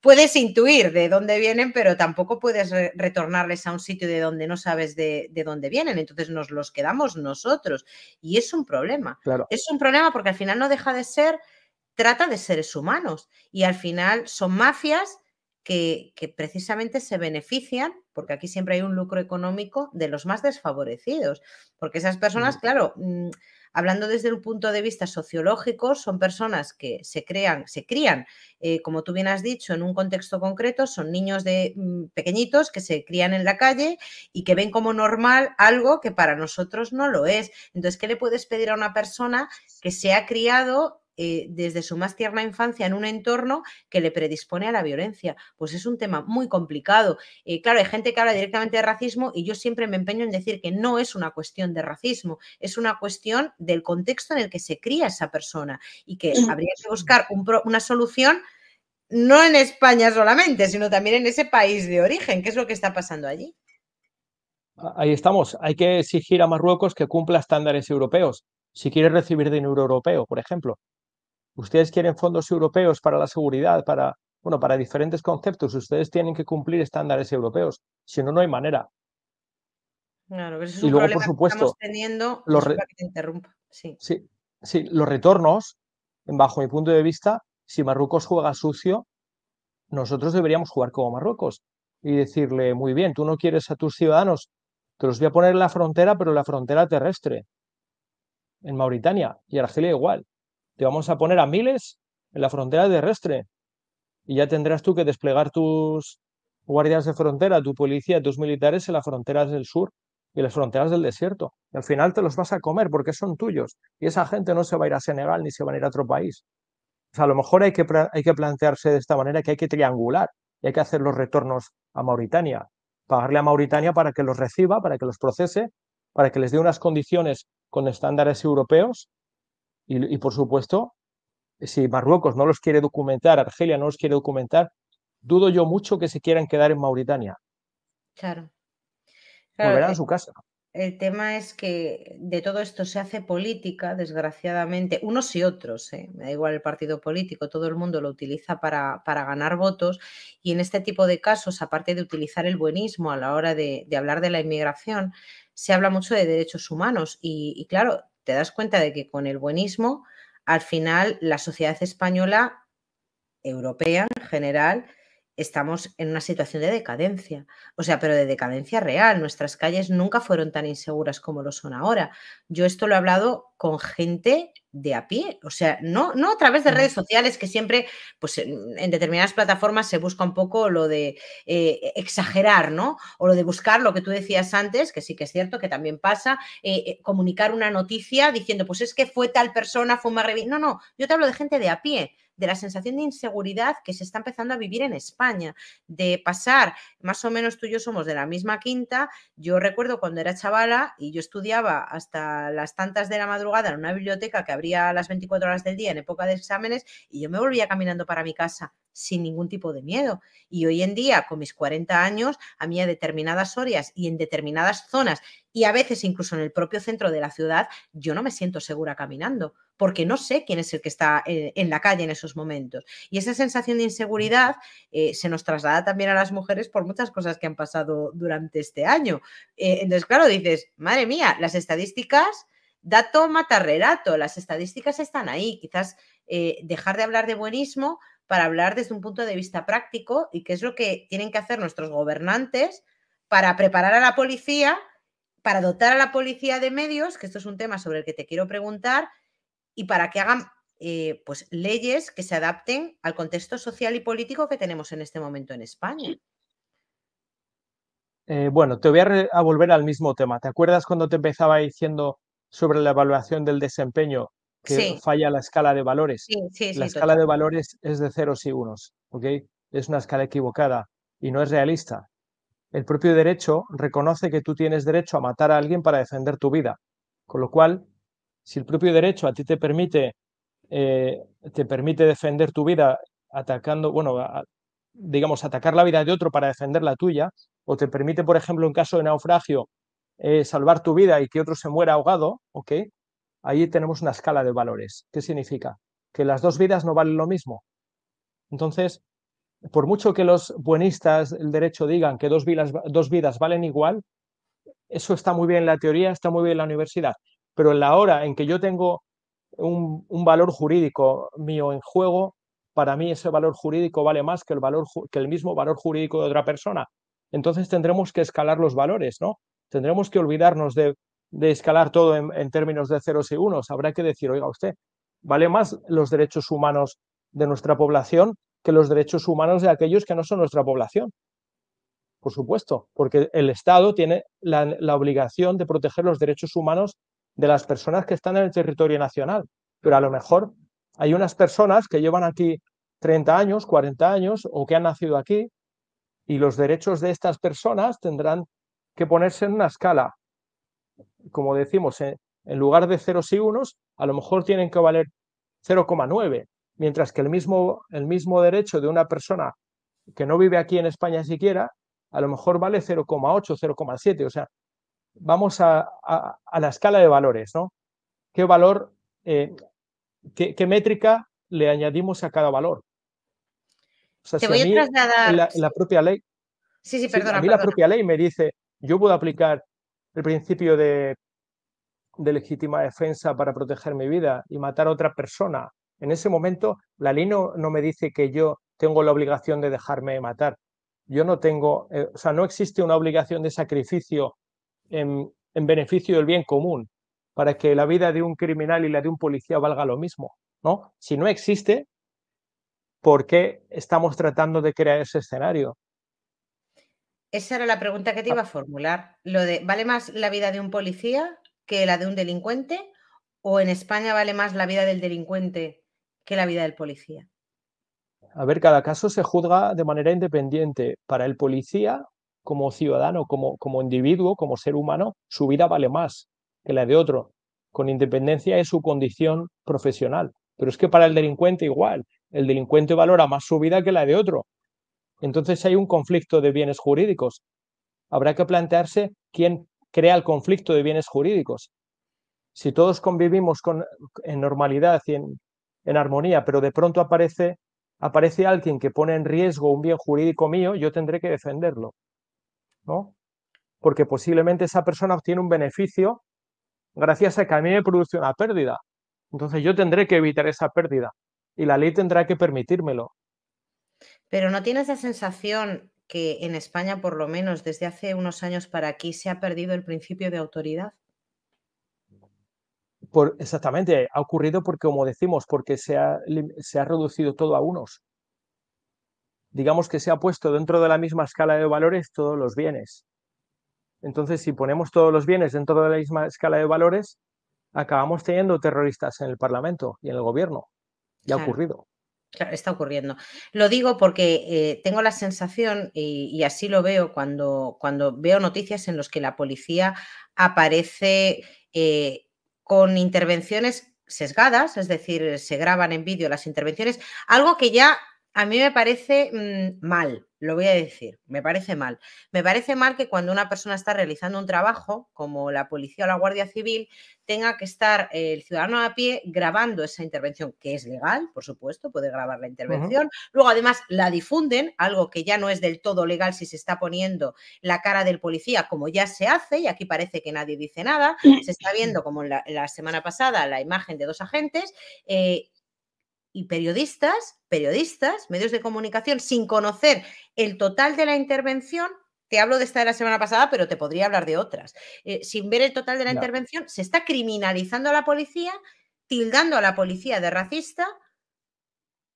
Puedes intuir de dónde vienen, pero tampoco puedes retornarles a un sitio de donde no sabes de, de, dónde vienen. Entonces nos los quedamos nosotros. Y es un problema. Claro. Es un problema porque al final no deja de ser trata de seres humanos. Y al final son mafias que, precisamente se benefician, porque aquí siempre hay un lucro económico, de los más desfavorecidos. Porque esas personas, claro, mm, hablando desde un punto de vista sociológico, son personas que se crean, se crían, eh, como tú bien has dicho, en un contexto concreto, son niños de mm, pequeñitos que se crían en la calle y que ven como normal algo que para nosotros no lo es. Entonces, ¿qué le puedes pedir a una persona que se ha criado eh, desde su más tierna infancia en un entorno que le predispone a la violencia. Pues es un tema muy complicado. Eh, claro, hay gente que habla directamente de racismo y yo siempre me empeño en decir que no es una cuestión de racismo, es una cuestión del contexto en el que se cría esa persona y que habría que buscar una solución no en España solamente, sino también en ese país de origen. que es lo que está pasando allí? Ahí estamos. Hay que exigir a Marruecos que cumpla estándares europeos si quiere recibir dinero europeo, por ejemplo. Ustedes quieren fondos europeos para la seguridad, para, bueno, para diferentes conceptos. Ustedes tienen que cumplir estándares europeos. Si no, no hay manera. y luego, por supuesto, teniendo. Los Sí. sí, los retornos, bajo mi punto de vista, si Marruecos juega sucio, nosotros deberíamos jugar como Marruecos y decirle, muy bien, tú no quieres a tus ciudadanos, te los voy a poner en la frontera, pero en la frontera terrestre, en Mauritania y Argelia igual te vamos a poner a miles en la frontera terrestre y ya tendrás tú que desplegar tus guardias de frontera, tu policía, tus militares en las fronteras del sur y las fronteras del desierto. Y al final te los vas a comer porque son tuyos y esa gente no se va a ir a Senegal ni se va a ir a otro país. a lo mejor hay que, hay que plantearse de esta manera que hay que triangular y hay que hacer los retornos a Mauritania, pagarle a Mauritania para que los reciba, para que los procese, para que les dé unas condiciones con estándares europeos y, por supuesto, si Marruecos no los quiere documentar, Argelia no los quiere documentar, dudo yo mucho que se quieran quedar en Mauritania. Claro. Volverán a eh, su casa. El tema es que de todo esto se hace política, desgraciadamente, unos y otros, eh, me da igual el partido político, todo el mundo lo utiliza para, ganar votos y en este tipo de casos, aparte de utilizar el buenismo a la hora de, hablar de la inmigración, se habla mucho de derechos humanos y claro, te das cuenta de que con el buenismo, al final, la sociedad española, europea en general, estamos en una situación de decadencia, o sea, pero de decadencia real. Nuestras calles nunca fueron tan inseguras como lo son ahora. Yo esto lo he hablado con gente de a pie, o sea, no, no a través de redes sociales que siempre, pues en, determinadas plataformas se busca un poco lo de eh, exagerar, ¿no? O lo de buscar lo que tú decías antes, que sí que es cierto, que también pasa, eh, eh, comunicar una noticia diciendo, pues es que fue tal persona, fue un No, no, yo te hablo de gente de a pie, de la sensación de inseguridad que se está empezando a vivir en España, de pasar, más o menos tú y yo somos de la misma quinta, yo recuerdo cuando era chavala y yo estudiaba hasta las tantas de la madrugada en una biblioteca que abría las 24 horas del día en época de exámenes y yo me volvía caminando para mi casa sin ningún tipo de miedo. Y hoy en día, con mis 40 años, a mí a determinadas horas y en determinadas zonas, y a veces incluso en el propio centro de la ciudad, yo no me siento segura caminando, porque no sé quién es el que está eh, en la calle en esos momentos. Y esa sensación de inseguridad eh, se nos traslada también a las mujeres por muchas cosas que han pasado durante este año. Eh, entonces, claro, dices, madre mía, las estadísticas dato mata relato, las estadísticas están ahí. Quizás dejar de hablar de buenismo para hablar desde un punto de vista práctico y qué es lo que tienen que hacer nuestros gobernantes para preparar a la policía, para dotar a la policía de medios, que esto es un tema sobre el que te quiero preguntar, y para que hagan eh, pues, leyes que se adapten al contexto social y político que tenemos en este momento en España. Eh, bueno, te voy a volver al mismo tema. ¿Te acuerdas cuando te empezaba diciendo sobre la evaluación del desempeño que falla la escala de valores. la escala de valores es de ceros y unos, ¿ok? Es una escala equivocada y no es realista. El propio derecho reconoce que tú tienes derecho a matar a alguien para defender tu vida. Con lo cual, si el propio derecho a ti te permite, eh, te permite defender tu vida atacando, bueno, digamos, atacar la vida de otro para defender la tuya, o te permite, por ejemplo, en caso de naufragio, eh, salvar tu vida y que otro se muera ahogado, ¿ok? ahí tenemos una escala de valores. ¿Qué significa? Que las dos vidas no valen lo mismo. Entonces, por mucho que los buenistas del derecho digan que dos vidas, dos vidas valen igual, eso está muy bien en la teoría, está muy bien en la universidad, pero en la hora en que yo tengo un, valor jurídico mío en juego, para mí ese valor jurídico vale más que el, que el mismo valor jurídico de otra persona. Entonces tendremos que escalar los valores, ¿no? Tendremos que olvidarnos de de escalar todo en, términos de ceros y unos. Habrá que decir, oiga usted, vale más los derechos humanos de nuestra población que los derechos humanos de aquellos que no son nuestra población. Por supuesto, porque el Estado tiene la, la, obligación de proteger los derechos humanos de las personas que están en el territorio nacional. Pero a lo mejor hay unas personas que llevan aquí 30 años, 40 años o que han nacido aquí y los derechos de estas personas tendrán que ponerse en una escala como decimos, en, lugar de ceros y unos, a lo mejor tienen que valer 0,9, mientras que el mismo, el mismo derecho de una persona que no vive aquí en España siquiera, a lo mejor vale 0,8, 0,7. O sea, vamos a, la escala de valores, ¿no? ¿Qué valor, eh, qué, métrica le añadimos a cada valor? O sea, si La, propia ley. Sí, sí, perdona. a mí la propia ley me dice, yo puedo aplicar el principio de, legítima defensa para proteger mi vida y matar a otra persona, en ese momento la ley no, me dice que yo tengo la obligación de dejarme matar. Yo no tengo, eh, o sea, no existe una obligación de sacrificio en, en, beneficio del bien común para que la vida de un criminal y la de un policía valga lo mismo, ¿no? Si no existe, ¿por qué estamos tratando de crear ese escenario? Esa era la pregunta que te ah. iba a formular. Lo de, ¿vale más la vida de un policía que la de un delincuente? ¿O en España vale más la vida del delincuente que la vida del policía? A ver, cada caso se juzga de manera independiente. Para el policía, como ciudadano, como, como individuo, como ser humano, su vida vale más que la de otro, con independencia de su condición profesional. Pero es que para el delincuente igual, el delincuente valora más su vida que la de otro, entonces hay un conflicto de bienes jurídicos. Habrá que plantearse quién crea el conflicto de bienes jurídicos. Si todos convivimos en normalidad y en, armonía, pero de pronto aparece, aparece alguien que pone en riesgo un bien jurídico mío, yo tendré que defenderlo. ¿no? Porque posiblemente esa persona obtiene un beneficio gracias a que a mí me produce una pérdida. Entonces yo tendré que evitar esa pérdida y la ley tendrá que permitírmelo. Pero ¿no tienes la sensación que en España, por lo menos desde hace unos años para aquí, se ha perdido el principio de autoridad? Por, exactamente, ha ocurrido porque, como decimos, porque se ha, reducido todo a unos. Digamos que se ha puesto dentro de la misma escala de valores todos los bienes. Entonces, si ponemos todos los bienes dentro de la misma escala de valores, acabamos teniendo terroristas en el Parlamento y en el gobierno. Ya ha ocurrido está ocurriendo. Lo digo porque eh, tengo la sensación, y, así lo veo cuando, cuando veo noticias en las que la policía aparece eh, con intervenciones sesgadas, es decir, se graban en vídeo las intervenciones, algo que ya a mí me parece mm, mal, lo voy a decir, me parece mal. Me parece mal que cuando una persona está realizando un trabajo, como la policía o la Guardia Civil, tenga que estar eh, el ciudadano a pie grabando esa intervención, que es legal, por supuesto, puede grabar la intervención. Luego, además, la difunden, algo que ya no es del todo legal si se está poniendo la cara del policía, como ya se hace, y aquí parece que nadie dice nada. Se está viendo, como la, la semana pasada, la imagen de dos agentes. Eh, y periodistas, periodistas, medios de comunicación, sin conocer el total de la intervención, te hablo de esta de la semana pasada, pero te podría hablar de otras, eh, sin ver el total de la intervención, se está criminalizando a la policía, tildando a la policía de racista,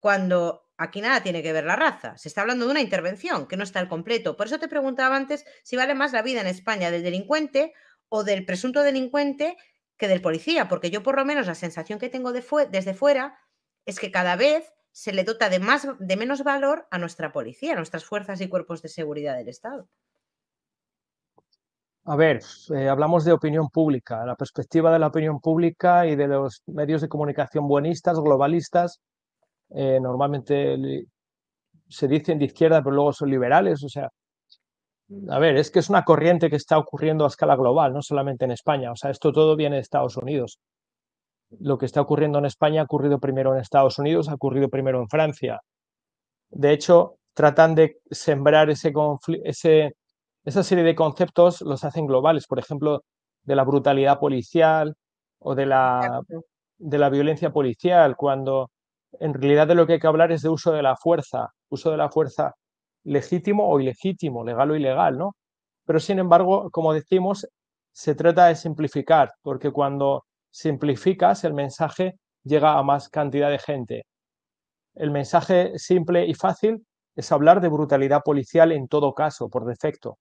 cuando aquí nada tiene que ver la raza. Se está hablando de una intervención que no está al completo. Por eso te preguntaba antes si vale más la vida en España del delincuente o del presunto delincuente que del policía, porque yo por lo menos la sensación que tengo de desde fuera es que cada vez se le dota de, más, de menos valor a nuestra policía, a nuestras fuerzas y cuerpos de seguridad del Estado. A ver, eh, hablamos de opinión pública, la perspectiva de la opinión pública y de los medios de comunicación buenistas, globalistas, eh, normalmente se dicen de izquierda, pero luego son liberales, o sea, a ver, es que es una corriente que está ocurriendo a escala global, no solamente en España, o sea, esto todo viene de Estados Unidos lo que está ocurriendo en España ha ocurrido primero en Estados Unidos, ha ocurrido primero en Francia. De hecho, tratan de sembrar ese, esa serie de conceptos, los hacen globales, por ejemplo, de la brutalidad policial o de la, de la violencia policial, cuando en realidad de lo que hay que hablar es de uso de la fuerza, uso de la fuerza legítimo o ilegítimo, legal o ilegal, ¿no? Pero sin embargo, como decimos, se trata de simplificar, porque cuando simplificas el mensaje, llega a más cantidad de gente. El mensaje simple y fácil es hablar de brutalidad policial en todo caso, por defecto.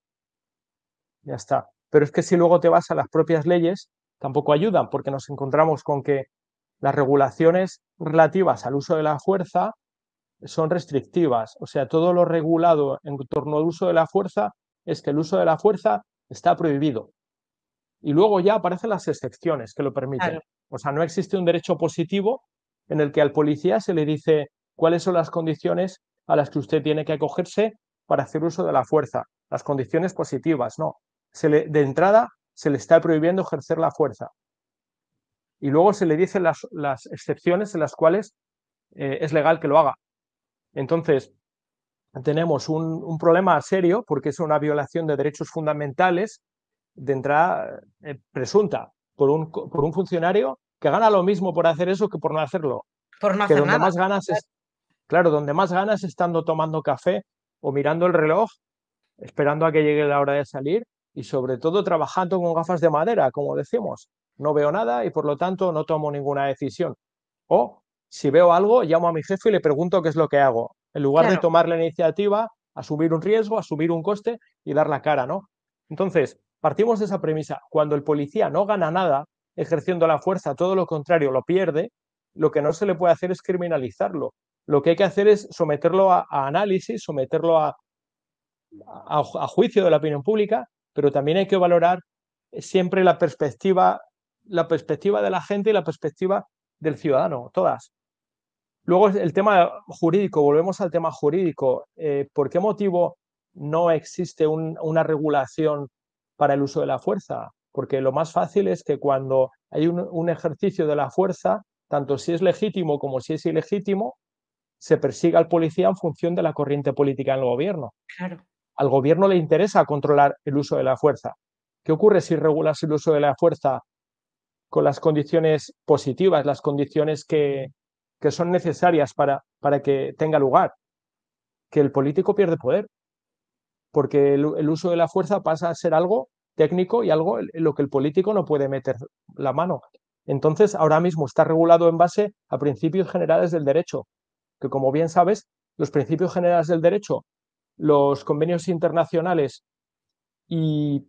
Ya está. Pero es que si luego te vas a las propias leyes, tampoco ayudan, porque nos encontramos con que las regulaciones relativas al uso de la fuerza son restrictivas. O sea, todo lo regulado en torno al uso de la fuerza es que el uso de la fuerza está prohibido y luego ya aparecen las excepciones que lo permiten. O sea, no existe un derecho positivo en el que al policía se le dice cuáles son las condiciones a las que usted tiene que acogerse para hacer uso de la fuerza, las condiciones positivas, no. Se le, de entrada se le está prohibiendo ejercer la fuerza. Y luego se le dicen las, excepciones en las cuales eh, es legal que lo haga. Entonces, tenemos un problema serio porque es una violación de derechos fundamentales de entrada eh, presunta por un, por un funcionario que gana lo mismo por hacer eso que por no hacerlo. Por no que donde Más ganas es, claro, donde más ganas estando tomando café o mirando el reloj, esperando a que llegue la hora de salir y sobre todo trabajando con gafas de madera, como decimos. No veo nada y por lo tanto no tomo ninguna decisión. O si veo algo, llamo a mi jefe y le pregunto qué es lo que hago. En lugar de tomar la iniciativa, asumir un riesgo, asumir un coste y dar la cara, ¿no? Entonces, Partimos de esa premisa. Cuando el policía no gana nada ejerciendo la fuerza, todo lo contrario, lo pierde, lo que no se le puede hacer es criminalizarlo. Lo que hay que hacer es someterlo a, análisis, someterlo a, a, juicio de la opinión pública, pero también hay que valorar siempre la perspectiva, la perspectiva de la gente y la perspectiva del ciudadano, todas. Luego el tema jurídico, volvemos al tema jurídico. Eh, ¿Por qué motivo no existe una regulación para el uso de la fuerza, porque lo más fácil es que cuando hay un, ejercicio de la fuerza, tanto si es legítimo como si es ilegítimo, se persiga al policía en función de la corriente política en el gobierno. Claro. Al gobierno le interesa controlar el uso de la fuerza. ¿Qué ocurre si regulas el uso de la fuerza con las condiciones positivas, las condiciones que, son necesarias para que tenga lugar? Que el político pierde poder porque el, uso de la fuerza pasa a ser algo técnico y algo en lo que el político no puede meter la mano. Entonces, ahora mismo está regulado en base a principios generales del derecho, que como bien sabes, los principios generales del derecho, los convenios internacionales y,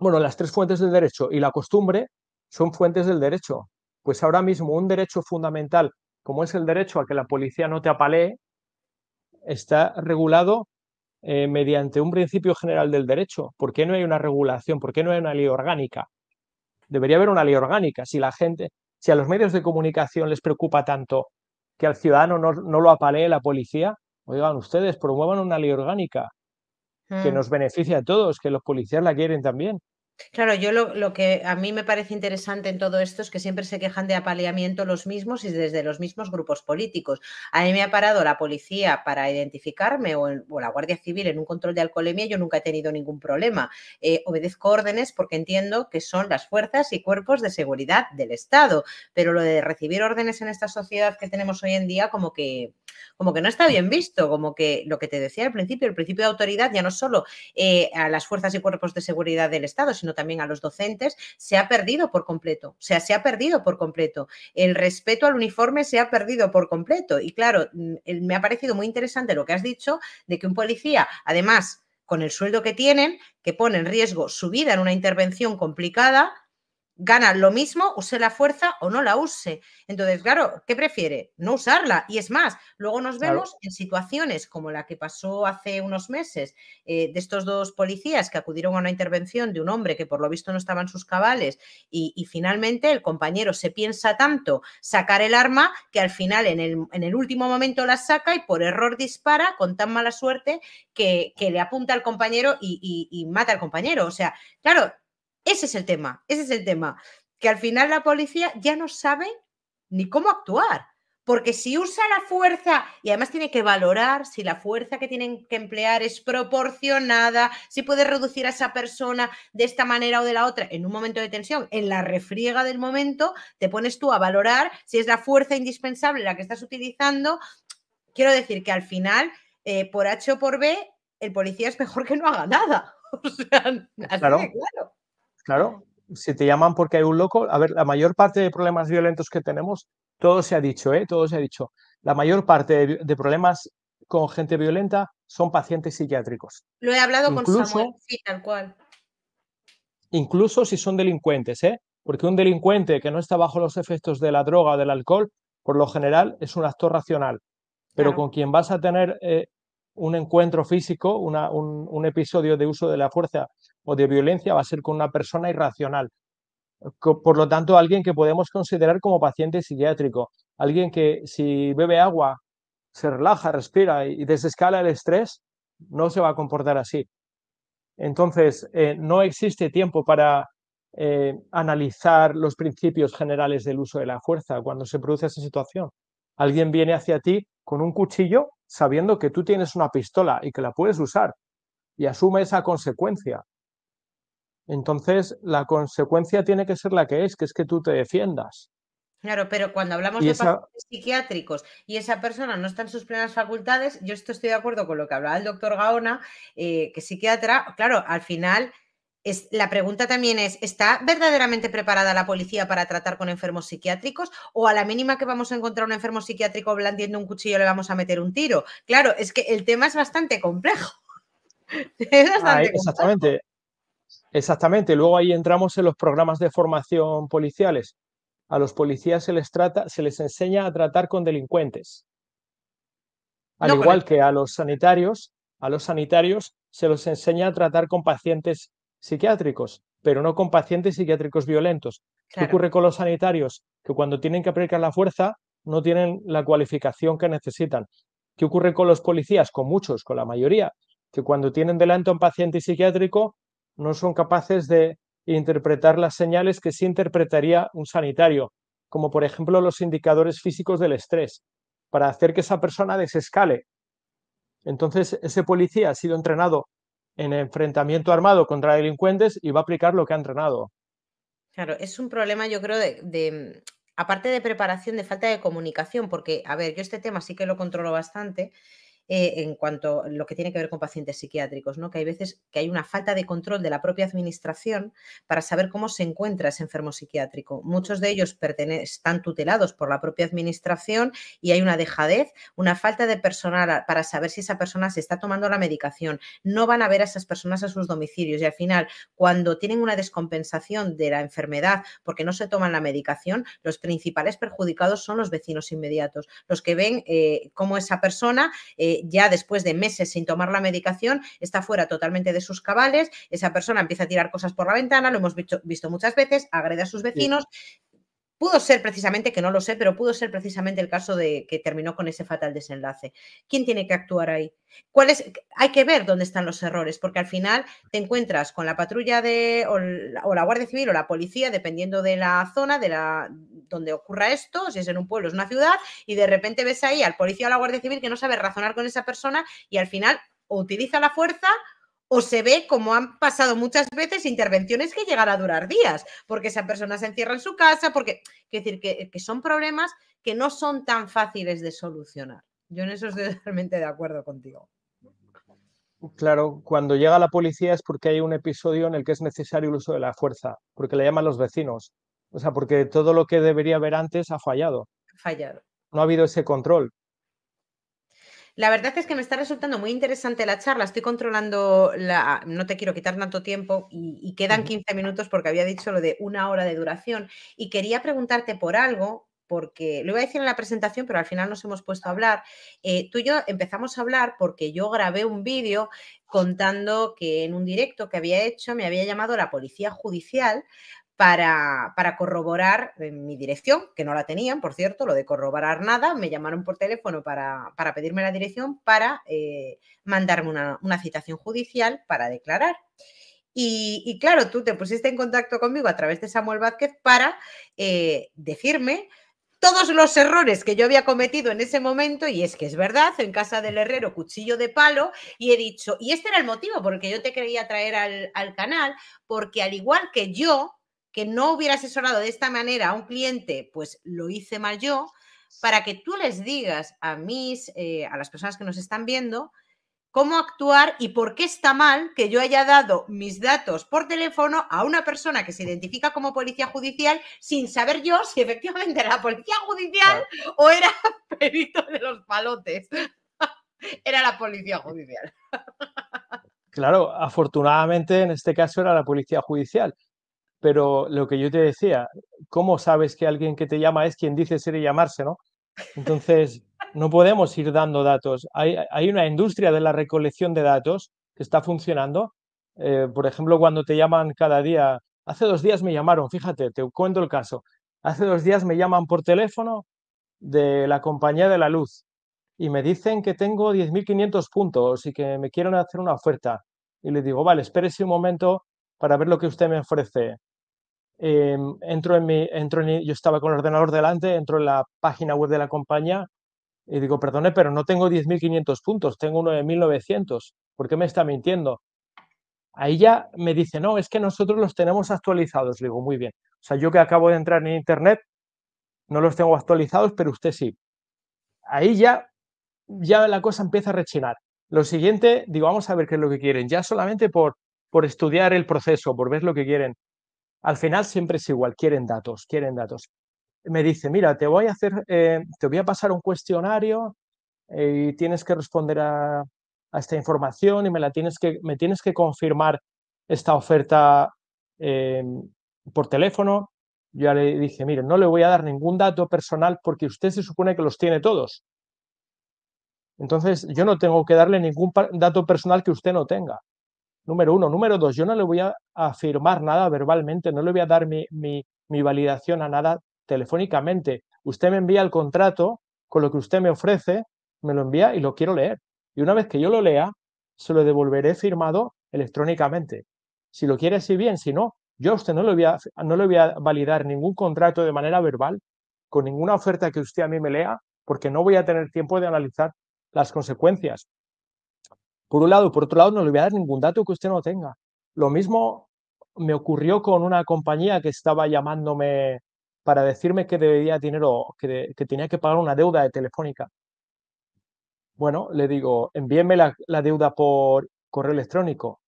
bueno, las tres fuentes del derecho y la costumbre son fuentes del derecho. Pues ahora mismo un derecho fundamental, como es el derecho a que la policía no te apalee, está regulado eh, mediante un principio general del derecho? ¿Por qué no hay una regulación? ¿Por qué no hay una ley orgánica? Debería haber una ley orgánica. Si la gente, si a los medios de comunicación les preocupa tanto que al ciudadano no, no lo apalee la policía, oigan ustedes, promuevan una ley orgánica que mm. nos beneficia a todos, que los policías la quieren también. Claro, yo lo, que a mí me parece interesante en todo esto es que siempre se quejan de apaleamiento los mismos y desde los mismos grupos políticos. A mí me ha parado la policía para identificarme o, la Guardia Civil en un control de alcoholemia, yo nunca he tenido ningún problema. Eh, obedezco órdenes porque entiendo que son las fuerzas y cuerpos de seguridad del Estado, pero lo de recibir órdenes en esta sociedad que tenemos hoy en día como que, como que no está bien visto, como que lo que te decía al principio, el principio de autoridad ya no solo eh, a las fuerzas y cuerpos de seguridad del Estado, sino sino también a los docentes, se ha perdido por completo. O sea, se ha perdido por completo. El respeto al uniforme se ha perdido por completo. Y claro, mm, me ha parecido muy interesante lo que has dicho de que un policía, además, con el sueldo que tienen, que pone en riesgo su vida en una intervención complicada, gana lo mismo, use la fuerza o no la use. Entonces, claro, ¿qué prefiere? No usarla. Y es más, luego nos vemos en situaciones como la que pasó hace unos meses eh, de estos dos policías que acudieron a una intervención de un hombre que por lo visto no estaba en sus cabales y, finalmente el compañero se piensa tanto sacar el arma que al final en el, último momento la saca y por error dispara con tan mala suerte que, que le apunta al compañero y, y mata al compañero. O sea, claro, ese es el tema, ese es el tema. Que al final la policía ya no sabe ni cómo actuar. Porque si usa la fuerza, y además tiene que valorar si la fuerza que tienen que emplear es proporcionada, si puede reducir a esa persona de esta manera o de la otra en un momento de tensión, en la refriega del momento, te pones tú a valorar si es la fuerza indispensable la que estás utilizando. Quiero decir que al final, eh, por H o por B, el policía es mejor que no haga nada. O sea, claro. Claro, si te llaman porque hay un loco, a ver, la mayor parte de problemas violentos que tenemos, todo se ha dicho, ¿eh? Todo se ha dicho. La mayor parte de, problemas con gente violenta son pacientes psiquiátricos. Lo he hablado con Samuel, sí, tal cual. Incluso si son delincuentes, ¿eh? Porque un delincuente que no está bajo los efectos de la droga o del alcohol, por lo general es un actor racional. Pero con quien vas a tener eh, un encuentro físico, un, episodio de uso de la fuerza o de violencia va a ser con una persona irracional. Por lo tanto, alguien que podemos considerar como paciente psiquiátrico, alguien que si bebe agua, se relaja, respira y desescala el estrés, no se va a comportar así. Entonces, eh, no existe tiempo para eh, analizar los principios generales del uso de la fuerza cuando se produce esa situación. Alguien viene hacia ti con un cuchillo sabiendo que tú tienes una pistola y que la puedes usar y asume esa consecuencia. Entonces, la consecuencia tiene que ser la que es, que es que tú te defiendas. Claro, pero cuando hablamos de pacientes psiquiátricos y esa persona no está en sus plenas facultades, yo esto estoy de acuerdo con lo que hablaba el doctor Gaona, eh, que psiquiatra, claro, al final es, la pregunta también es, ¿está verdaderamente preparada la policía para tratar con enfermos psiquiátricos? ¿O a la mínima que vamos a encontrar un enfermo psiquiátrico blandiendo un cuchillo le vamos a meter un tiro? Claro, es que el tema es bastante complejo. complejo. Exactamente. Exactamente, luego ahí entramos en los programas de formación policiales. A los policías se les, trata, se les enseña a tratar con delincuentes. Al igual que a los sanitarios, a los sanitarios se los enseña a tratar con pacientes psiquiátricos, pero no con pacientes psiquiátricos violentos. ¿Qué ocurre con los sanitarios? Que cuando tienen que aplicar la fuerza no tienen la cualificación que necesitan. ¿Qué ocurre con los policías? Con muchos, con la mayoría, que cuando tienen delante un paciente psiquiátrico no son capaces de interpretar las señales que sí interpretaría un sanitario, como por ejemplo los indicadores físicos del estrés, para hacer que esa persona desescale. Entonces, ese policía ha sido entrenado en enfrentamiento armado contra delincuentes y va a aplicar lo que ha entrenado. Claro, es un problema, yo creo, de, aparte de preparación, de falta de comunicación, porque, a ver, yo este tema sí que lo controlo bastante eh, en cuanto a lo que tiene que ver con pacientes psiquiátricos, ¿no? que hay veces que hay una falta de control de la propia administración para saber cómo se encuentra ese enfermo psiquiátrico. Muchos de ellos están tutelados por la propia administración y hay una dejadez, una falta de personal para saber si esa persona se está tomando la medicación. No van a ver a esas personas a sus domicilios y al final, cuando tienen una descompensación de la enfermedad porque no se toman la medicación, los principales perjudicados son los vecinos inmediatos, los que ven eh, cómo esa persona eh, ya después de meses sin tomar la medicación está fuera totalmente de sus cabales, esa persona empieza a tirar cosas por la ventana, lo hemos visto, muchas veces, agrede a sus vecinos, Pudo ser precisamente, que no lo sé, pero pudo ser precisamente el caso de que terminó con ese fatal desenlace. ¿Quién tiene que actuar ahí? ¿Cuál Hay que ver dónde están los errores, porque al final te encuentras con la patrulla de o la, Guardia Civil o la policía, dependiendo de la zona de la donde ocurra esto, si es en un pueblo, es una ciudad, y de repente ves ahí al policía o la Guardia Civil que no sabe razonar con esa persona y al final utiliza la fuerza o se ve como han pasado muchas veces intervenciones que llegan a durar días, porque esa persona se encierra en su casa, porque, es decir, que, son problemas que no son tan fáciles de solucionar. Yo en eso estoy totalmente de acuerdo contigo. Claro, cuando llega la policía es porque hay un episodio en el que es necesario el uso de la fuerza, porque le llaman los vecinos. O sea, porque todo lo que debería haber antes ha fallado. Fallado. No ha habido ese control. La verdad es que me está resultando muy interesante la charla. Estoy controlando la. No te quiero quitar tanto tiempo y, quedan 15 minutos porque había dicho lo de una hora de duración. Y quería preguntarte por algo porque lo iba a decir en la presentación, pero al final nos hemos puesto a hablar. Eh, tú y yo empezamos a hablar porque yo grabé un vídeo contando que en un directo que había hecho me había llamado la policía judicial para, corroborar eh, mi dirección, que no la tenían, por cierto, lo de corroborar nada, me llamaron por teléfono para, pedirme la dirección para eh, mandarme una, citación judicial para declarar. Y, claro, tú te pusiste en contacto conmigo a través de Samuel Vázquez para eh, decirme todos los errores que yo había cometido en ese momento, y es que es verdad, en casa del herrero, cuchillo de palo, y he dicho, y este era el motivo por el que yo te quería traer al, al canal, porque al igual que yo, que no hubiera asesorado de esta manera a un cliente, pues lo hice mal yo, para que tú les digas a mis, eh, a las personas que nos están viendo, cómo actuar y por qué está mal que yo haya dado mis datos por teléfono a una persona que se identifica como policía judicial sin saber yo si efectivamente era policía judicial o era perito de los palotes. Era la policía judicial. Claro, afortunadamente en este caso era la policía judicial. Pero lo que yo te decía, ¿cómo sabes que alguien que te llama es quien dice ser y llamarse, no? Entonces, no podemos ir dando datos. Hay, una industria de la recolección de datos que está funcionando. Eh, por ejemplo, cuando te llaman cada día, hace dos días me llamaron, fíjate, te cuento el caso. Hace dos días me llaman por teléfono de la compañía de la luz y me dicen que tengo 10.500 puntos y que me quieren hacer una oferta. Y les digo, vale, espérese un momento, para ver lo que usted me ofrece. Em, entro en mi, en, yo estaba con el ordenador delante, entro en la página web de la compañía y digo, perdone, pero no tengo 10.500 puntos, tengo uno 9.900, ¿por qué me está mintiendo? Ahí ya me dice, no, es que nosotros los tenemos actualizados. Le digo, muy bien. O sea, yo que acabo de entrar en Internet, no los tengo actualizados, pero usted sí. Ahí ya, ya la cosa empieza a rechinar. Lo siguiente, digo, vamos a ver qué es lo que quieren. Ya solamente por, por estudiar el proceso, por ver lo que quieren. Al final siempre es igual, quieren datos, quieren datos. Me dice, mira, te voy a hacer, eh, te voy a pasar un cuestionario eh, y tienes que responder a, esta información y me la tienes que, me tienes que confirmar esta oferta em, por teléfono. Yo le dije, mire, no le voy a dar ningún dato personal porque usted se supone que los tiene todos. Entonces, yo no tengo que darle ningún dato personal que usted no tenga número uno. Número dos, yo no le voy a firmar nada verbalmente, no le voy a dar mi, validación a nada telefónicamente. Usted me envía el contrato con lo que usted me ofrece, me lo envía y lo quiero leer. Y una vez que yo lo lea, se lo devolveré firmado electrónicamente. Si lo quiere, sí bien, si no, yo a usted no le, voy a, no le voy a validar ningún contrato de manera verbal, con ninguna oferta que usted a mí me lea, porque no voy a tener tiempo de analizar las consecuencias por un lado. Por otro lado, no le voy a dar ningún dato que usted no tenga. Lo mismo me ocurrió con una compañía que estaba llamándome para decirme que debía dinero, que, tenía que pagar una deuda de telefónica. Bueno, le digo, envíeme la, deuda por correo electrónico.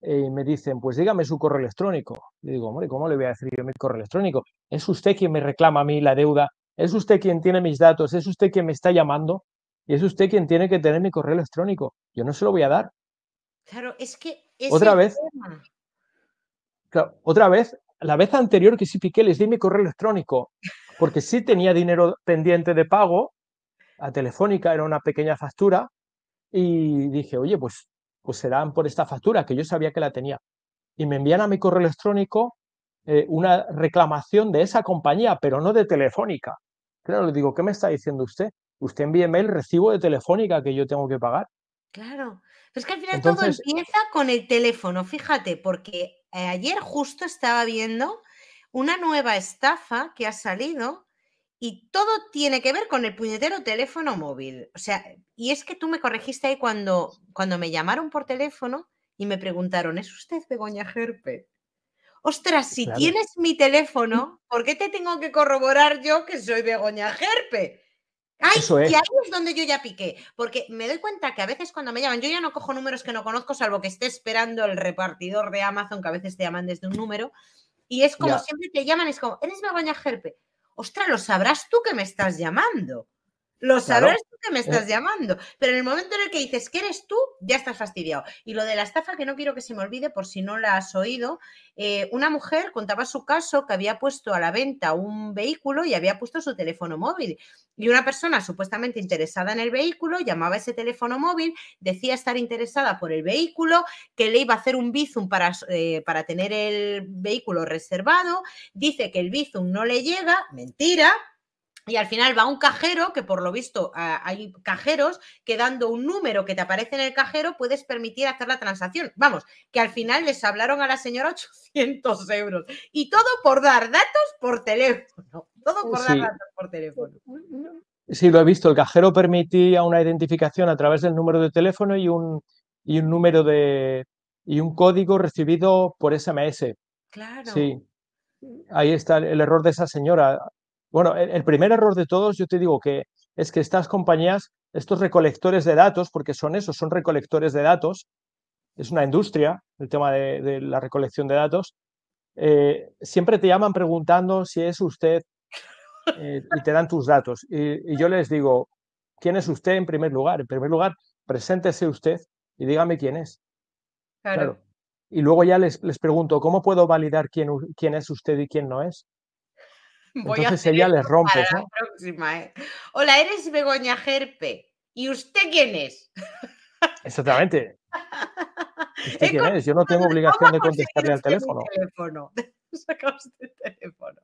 Eh, y me dicen, pues dígame su correo electrónico. Le digo, hombre, ¿cómo le voy a decir yo mi correo electrónico? Es usted quien me reclama a mí la deuda, es usted quien tiene mis datos, es usted quien me está llamando. Y es usted quien tiene que tener mi correo electrónico. Yo no se lo voy a dar. Claro, es que otra vez, otra vez, la vez anterior que sí piqué, les di mi correo electrónico, porque sí tenía dinero pendiente de pago a Telefónica, era una pequeña factura, y dije, oye, pues, pues serán por esta factura, que yo sabía que la tenía. Y me envían a mi correo electrónico eh, una reclamación de esa compañía, pero no de Telefónica. Claro, le digo, ¿qué me está diciendo usted? usted envíeme el recibo de telefónica que yo tengo que pagar. Claro, es que al final todo empieza con el teléfono, fíjate, porque eh, ayer justo estaba viendo una nueva estafa que ha salido y todo tiene que ver con el puñetero teléfono móvil. O sea, y es que tú me corregiste ahí cuando, cuando me llamaron por teléfono y me preguntaron, ¿es usted Begoña Gerpe? Ostras, si tienes mi teléfono, mm. ¿por qué te tengo que corroborar yo que soy Begoña Gerpe? Y ahí es donde yo ya piqué, porque me doy cuenta que a veces cuando me llaman, yo ya no cojo números que no conozco, salvo que esté esperando el repartidor de Amazon, que a veces te llaman desde un número, y es como siempre te llaman, es como, eres Begoña Gerpe. Ostras, lo sabrás tú que me estás llamando. Lo sabrás tú que me estás eh. llamando, pero en el momento en el que dices que eres tú, ya estás fastidiado. Y lo de la estafa, que no quiero que se me olvide por si no la has oído, eh, una mujer contaba su caso que había puesto a la venta un vehículo y había puesto su teléfono móvil. Y una persona supuestamente interesada en el vehículo llamaba ese teléfono móvil, decía estar interesada por el vehículo, que le iba a hacer un bizum para, eh, para tener el vehículo reservado, dice que el bizum no le llega, mentira, y al final va un cajero, que por lo visto ah, hay cajeros que dando un número que te aparece en el cajero puedes permitir hacer la transacción. Vamos, que al final les hablaron a la señora 800 euros. Y todo por dar datos por teléfono. Todo por dar datos por teléfono. Sí, lo he visto. El cajero permitía una identificación a través del número de teléfono y un, y un número de... y un código recibido por SMS. Claro. Sí. Ahí está el error de esa señora. Bueno, el, primer error de todos, yo te digo que es que estas compañías, estos recolectores de datos, porque son esos, son recolectores de datos, es una industria el tema de, la recolección de datos, eh, siempre te llaman preguntando si es usted eh, y te dan tus datos. Y, yo les digo, ¿quién es usted en primer lugar? En primer lugar, preséntese usted y dígame quién es. Claro. claro. Y luego ya les, les, pregunto, ¿cómo puedo validar quién, quién es usted y quién no es? Voy Entonces a ella les rompes, ¿eh? Hola, eres Begoña Gerpe. ¿Y usted quién es? Exactamente. ¿Usted quién es? Yo no tengo obligación de contestarle al teléfono. teléfono? usted el teléfono.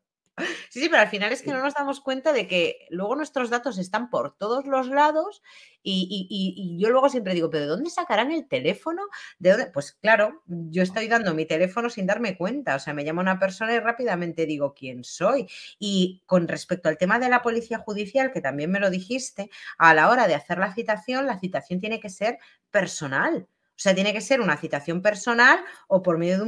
Sí, sí, pero al final es que no nos damos cuenta de que luego nuestros datos están por todos los lados y, yo luego siempre digo, pero ¿de dónde sacarán el teléfono? ¿De Pues claro, yo ah. estoy dando mi teléfono sin darme cuenta, o sea, me llama una persona y rápidamente digo quién soy. Y con respecto al tema de la policía judicial, que también me lo dijiste, a la hora de hacer la citación, la citación tiene que ser personal. O sea, tiene que ser una citación personal o por medio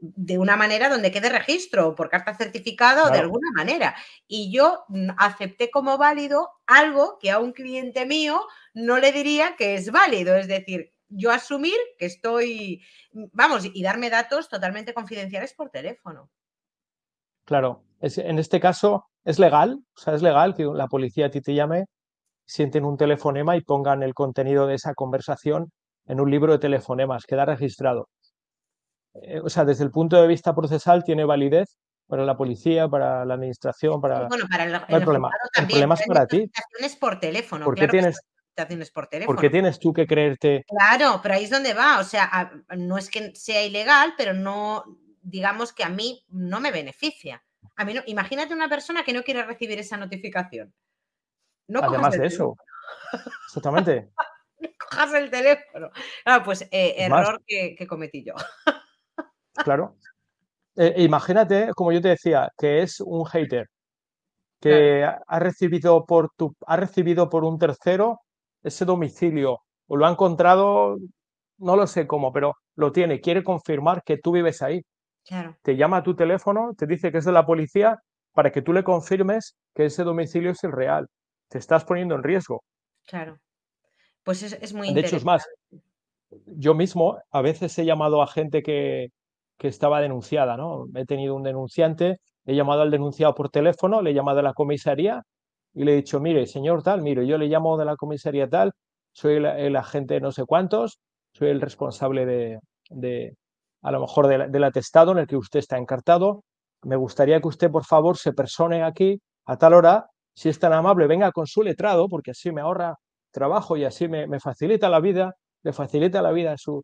de, una manera donde quede registro o por carta certificada o de alguna manera. Y yo mm, acepté como válido algo que a un cliente mío no le diría que es válido. Es decir, yo asumir que estoy, mm, vamos, y darme datos totalmente confidenciales por teléfono. Claro, en este caso es legal, o sea, es legal que la policía a ti te llame, sienten un telefonema y pongan el contenido de esa conversación en un libro de telefonemas, queda registrado. Eh, o sea, desde el punto de vista procesal tiene validez para la policía, para la administración, para, pues bueno, para el, no problema. el problema es para ti. por teléfono. ¿Por qué tienes, por teléfono. Porque tienes tú que creerte. Claro, pero ahí es donde va. O sea, no es que sea ilegal, pero no, digamos que a mí no me beneficia. A mí imagínate una persona que no quiere recibir esa notificación. No Además de eso. Exactamente. cojas el teléfono. Ah, pues eh, error que, cometí yo. claro. Eh, imagínate, como yo te decía, que es un hater que ha recibido por tu, ha recibido por un tercero ese domicilio o lo ha encontrado, no lo sé cómo, pero lo tiene, quiere confirmar que tú vives ahí. Claro. Te llama a tu teléfono, te dice que es de la policía para que tú le confirmes que ese domicilio es el real. Te estás poniendo en riesgo. Claro. Pues es, muy de interesante. De hecho, es más, yo mismo a veces he llamado a gente que, estaba denunciada, ¿no? He tenido un denunciante, he llamado al denunciado por teléfono, le he llamado a la comisaría y le he dicho, mire, señor tal, mire, yo le llamo de la comisaría tal, soy el, agente de no sé cuántos, soy el responsable de, a lo mejor del atestado en el que usted está encartado, me gustaría que usted, por favor, se persone aquí a tal hora, si es tan amable, venga con su letrado, porque así me ahorra trabajo y así me, facilita la vida, le facilita la vida a su,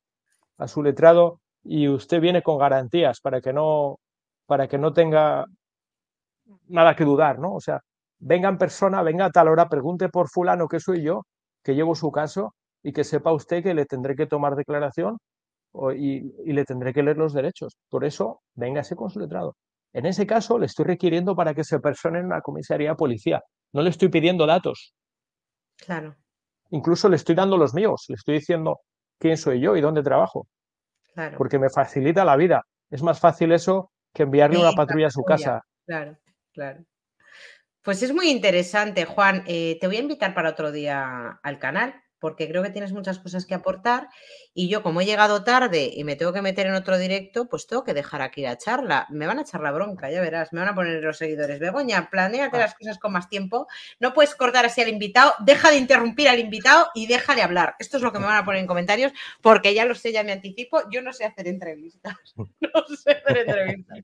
a su letrado y usted viene con garantías para que no, para que no tenga nada que dudar, ¿no? O sea, venga en persona, venga a tal hora, pregunte por fulano que soy yo, que llevo su caso y que sepa usted que le tendré que tomar declaración y, le tendré que leer los derechos. Por eso, véngase con su letrado. En ese caso, le estoy requiriendo para que se persone en una comisaría de policía. No le estoy pidiendo datos. Claro incluso le estoy dando los míos, le estoy diciendo quién soy yo y dónde trabajo. Porque me facilita la vida. Es más fácil eso que enviarle una patrulla a su casa. Claro, claro. Pues es muy interesante, Juan. Eh, te voy a invitar para otro día al canal porque creo que tienes muchas cosas que aportar y yo como he llegado tarde y me tengo que meter en otro directo, pues tengo que dejar aquí la charla. Me van a echar la bronca, ya verás, me van a poner los seguidores. Begoña, planéate ah. las cosas con más tiempo, no puedes cortar así al invitado, deja de interrumpir al invitado y deja de hablar. Esto es lo que me van a poner en comentarios porque ya lo sé, ya me anticipo, yo no sé hacer entrevistas. No sé hacer entrevistas.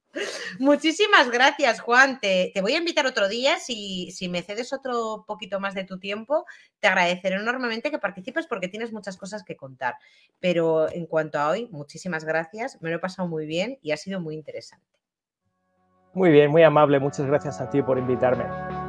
Muchísimas gracias, Juan. Te, voy a invitar otro día, si, si me cedes otro poquito más de tu tiempo, te agradeceré enormemente que para participes porque tienes muchas cosas que contar. Pero en cuanto a hoy, muchísimas gracias, me lo he pasado muy bien y ha sido muy interesante. Muy bien, muy amable, muchas gracias a ti por invitarme.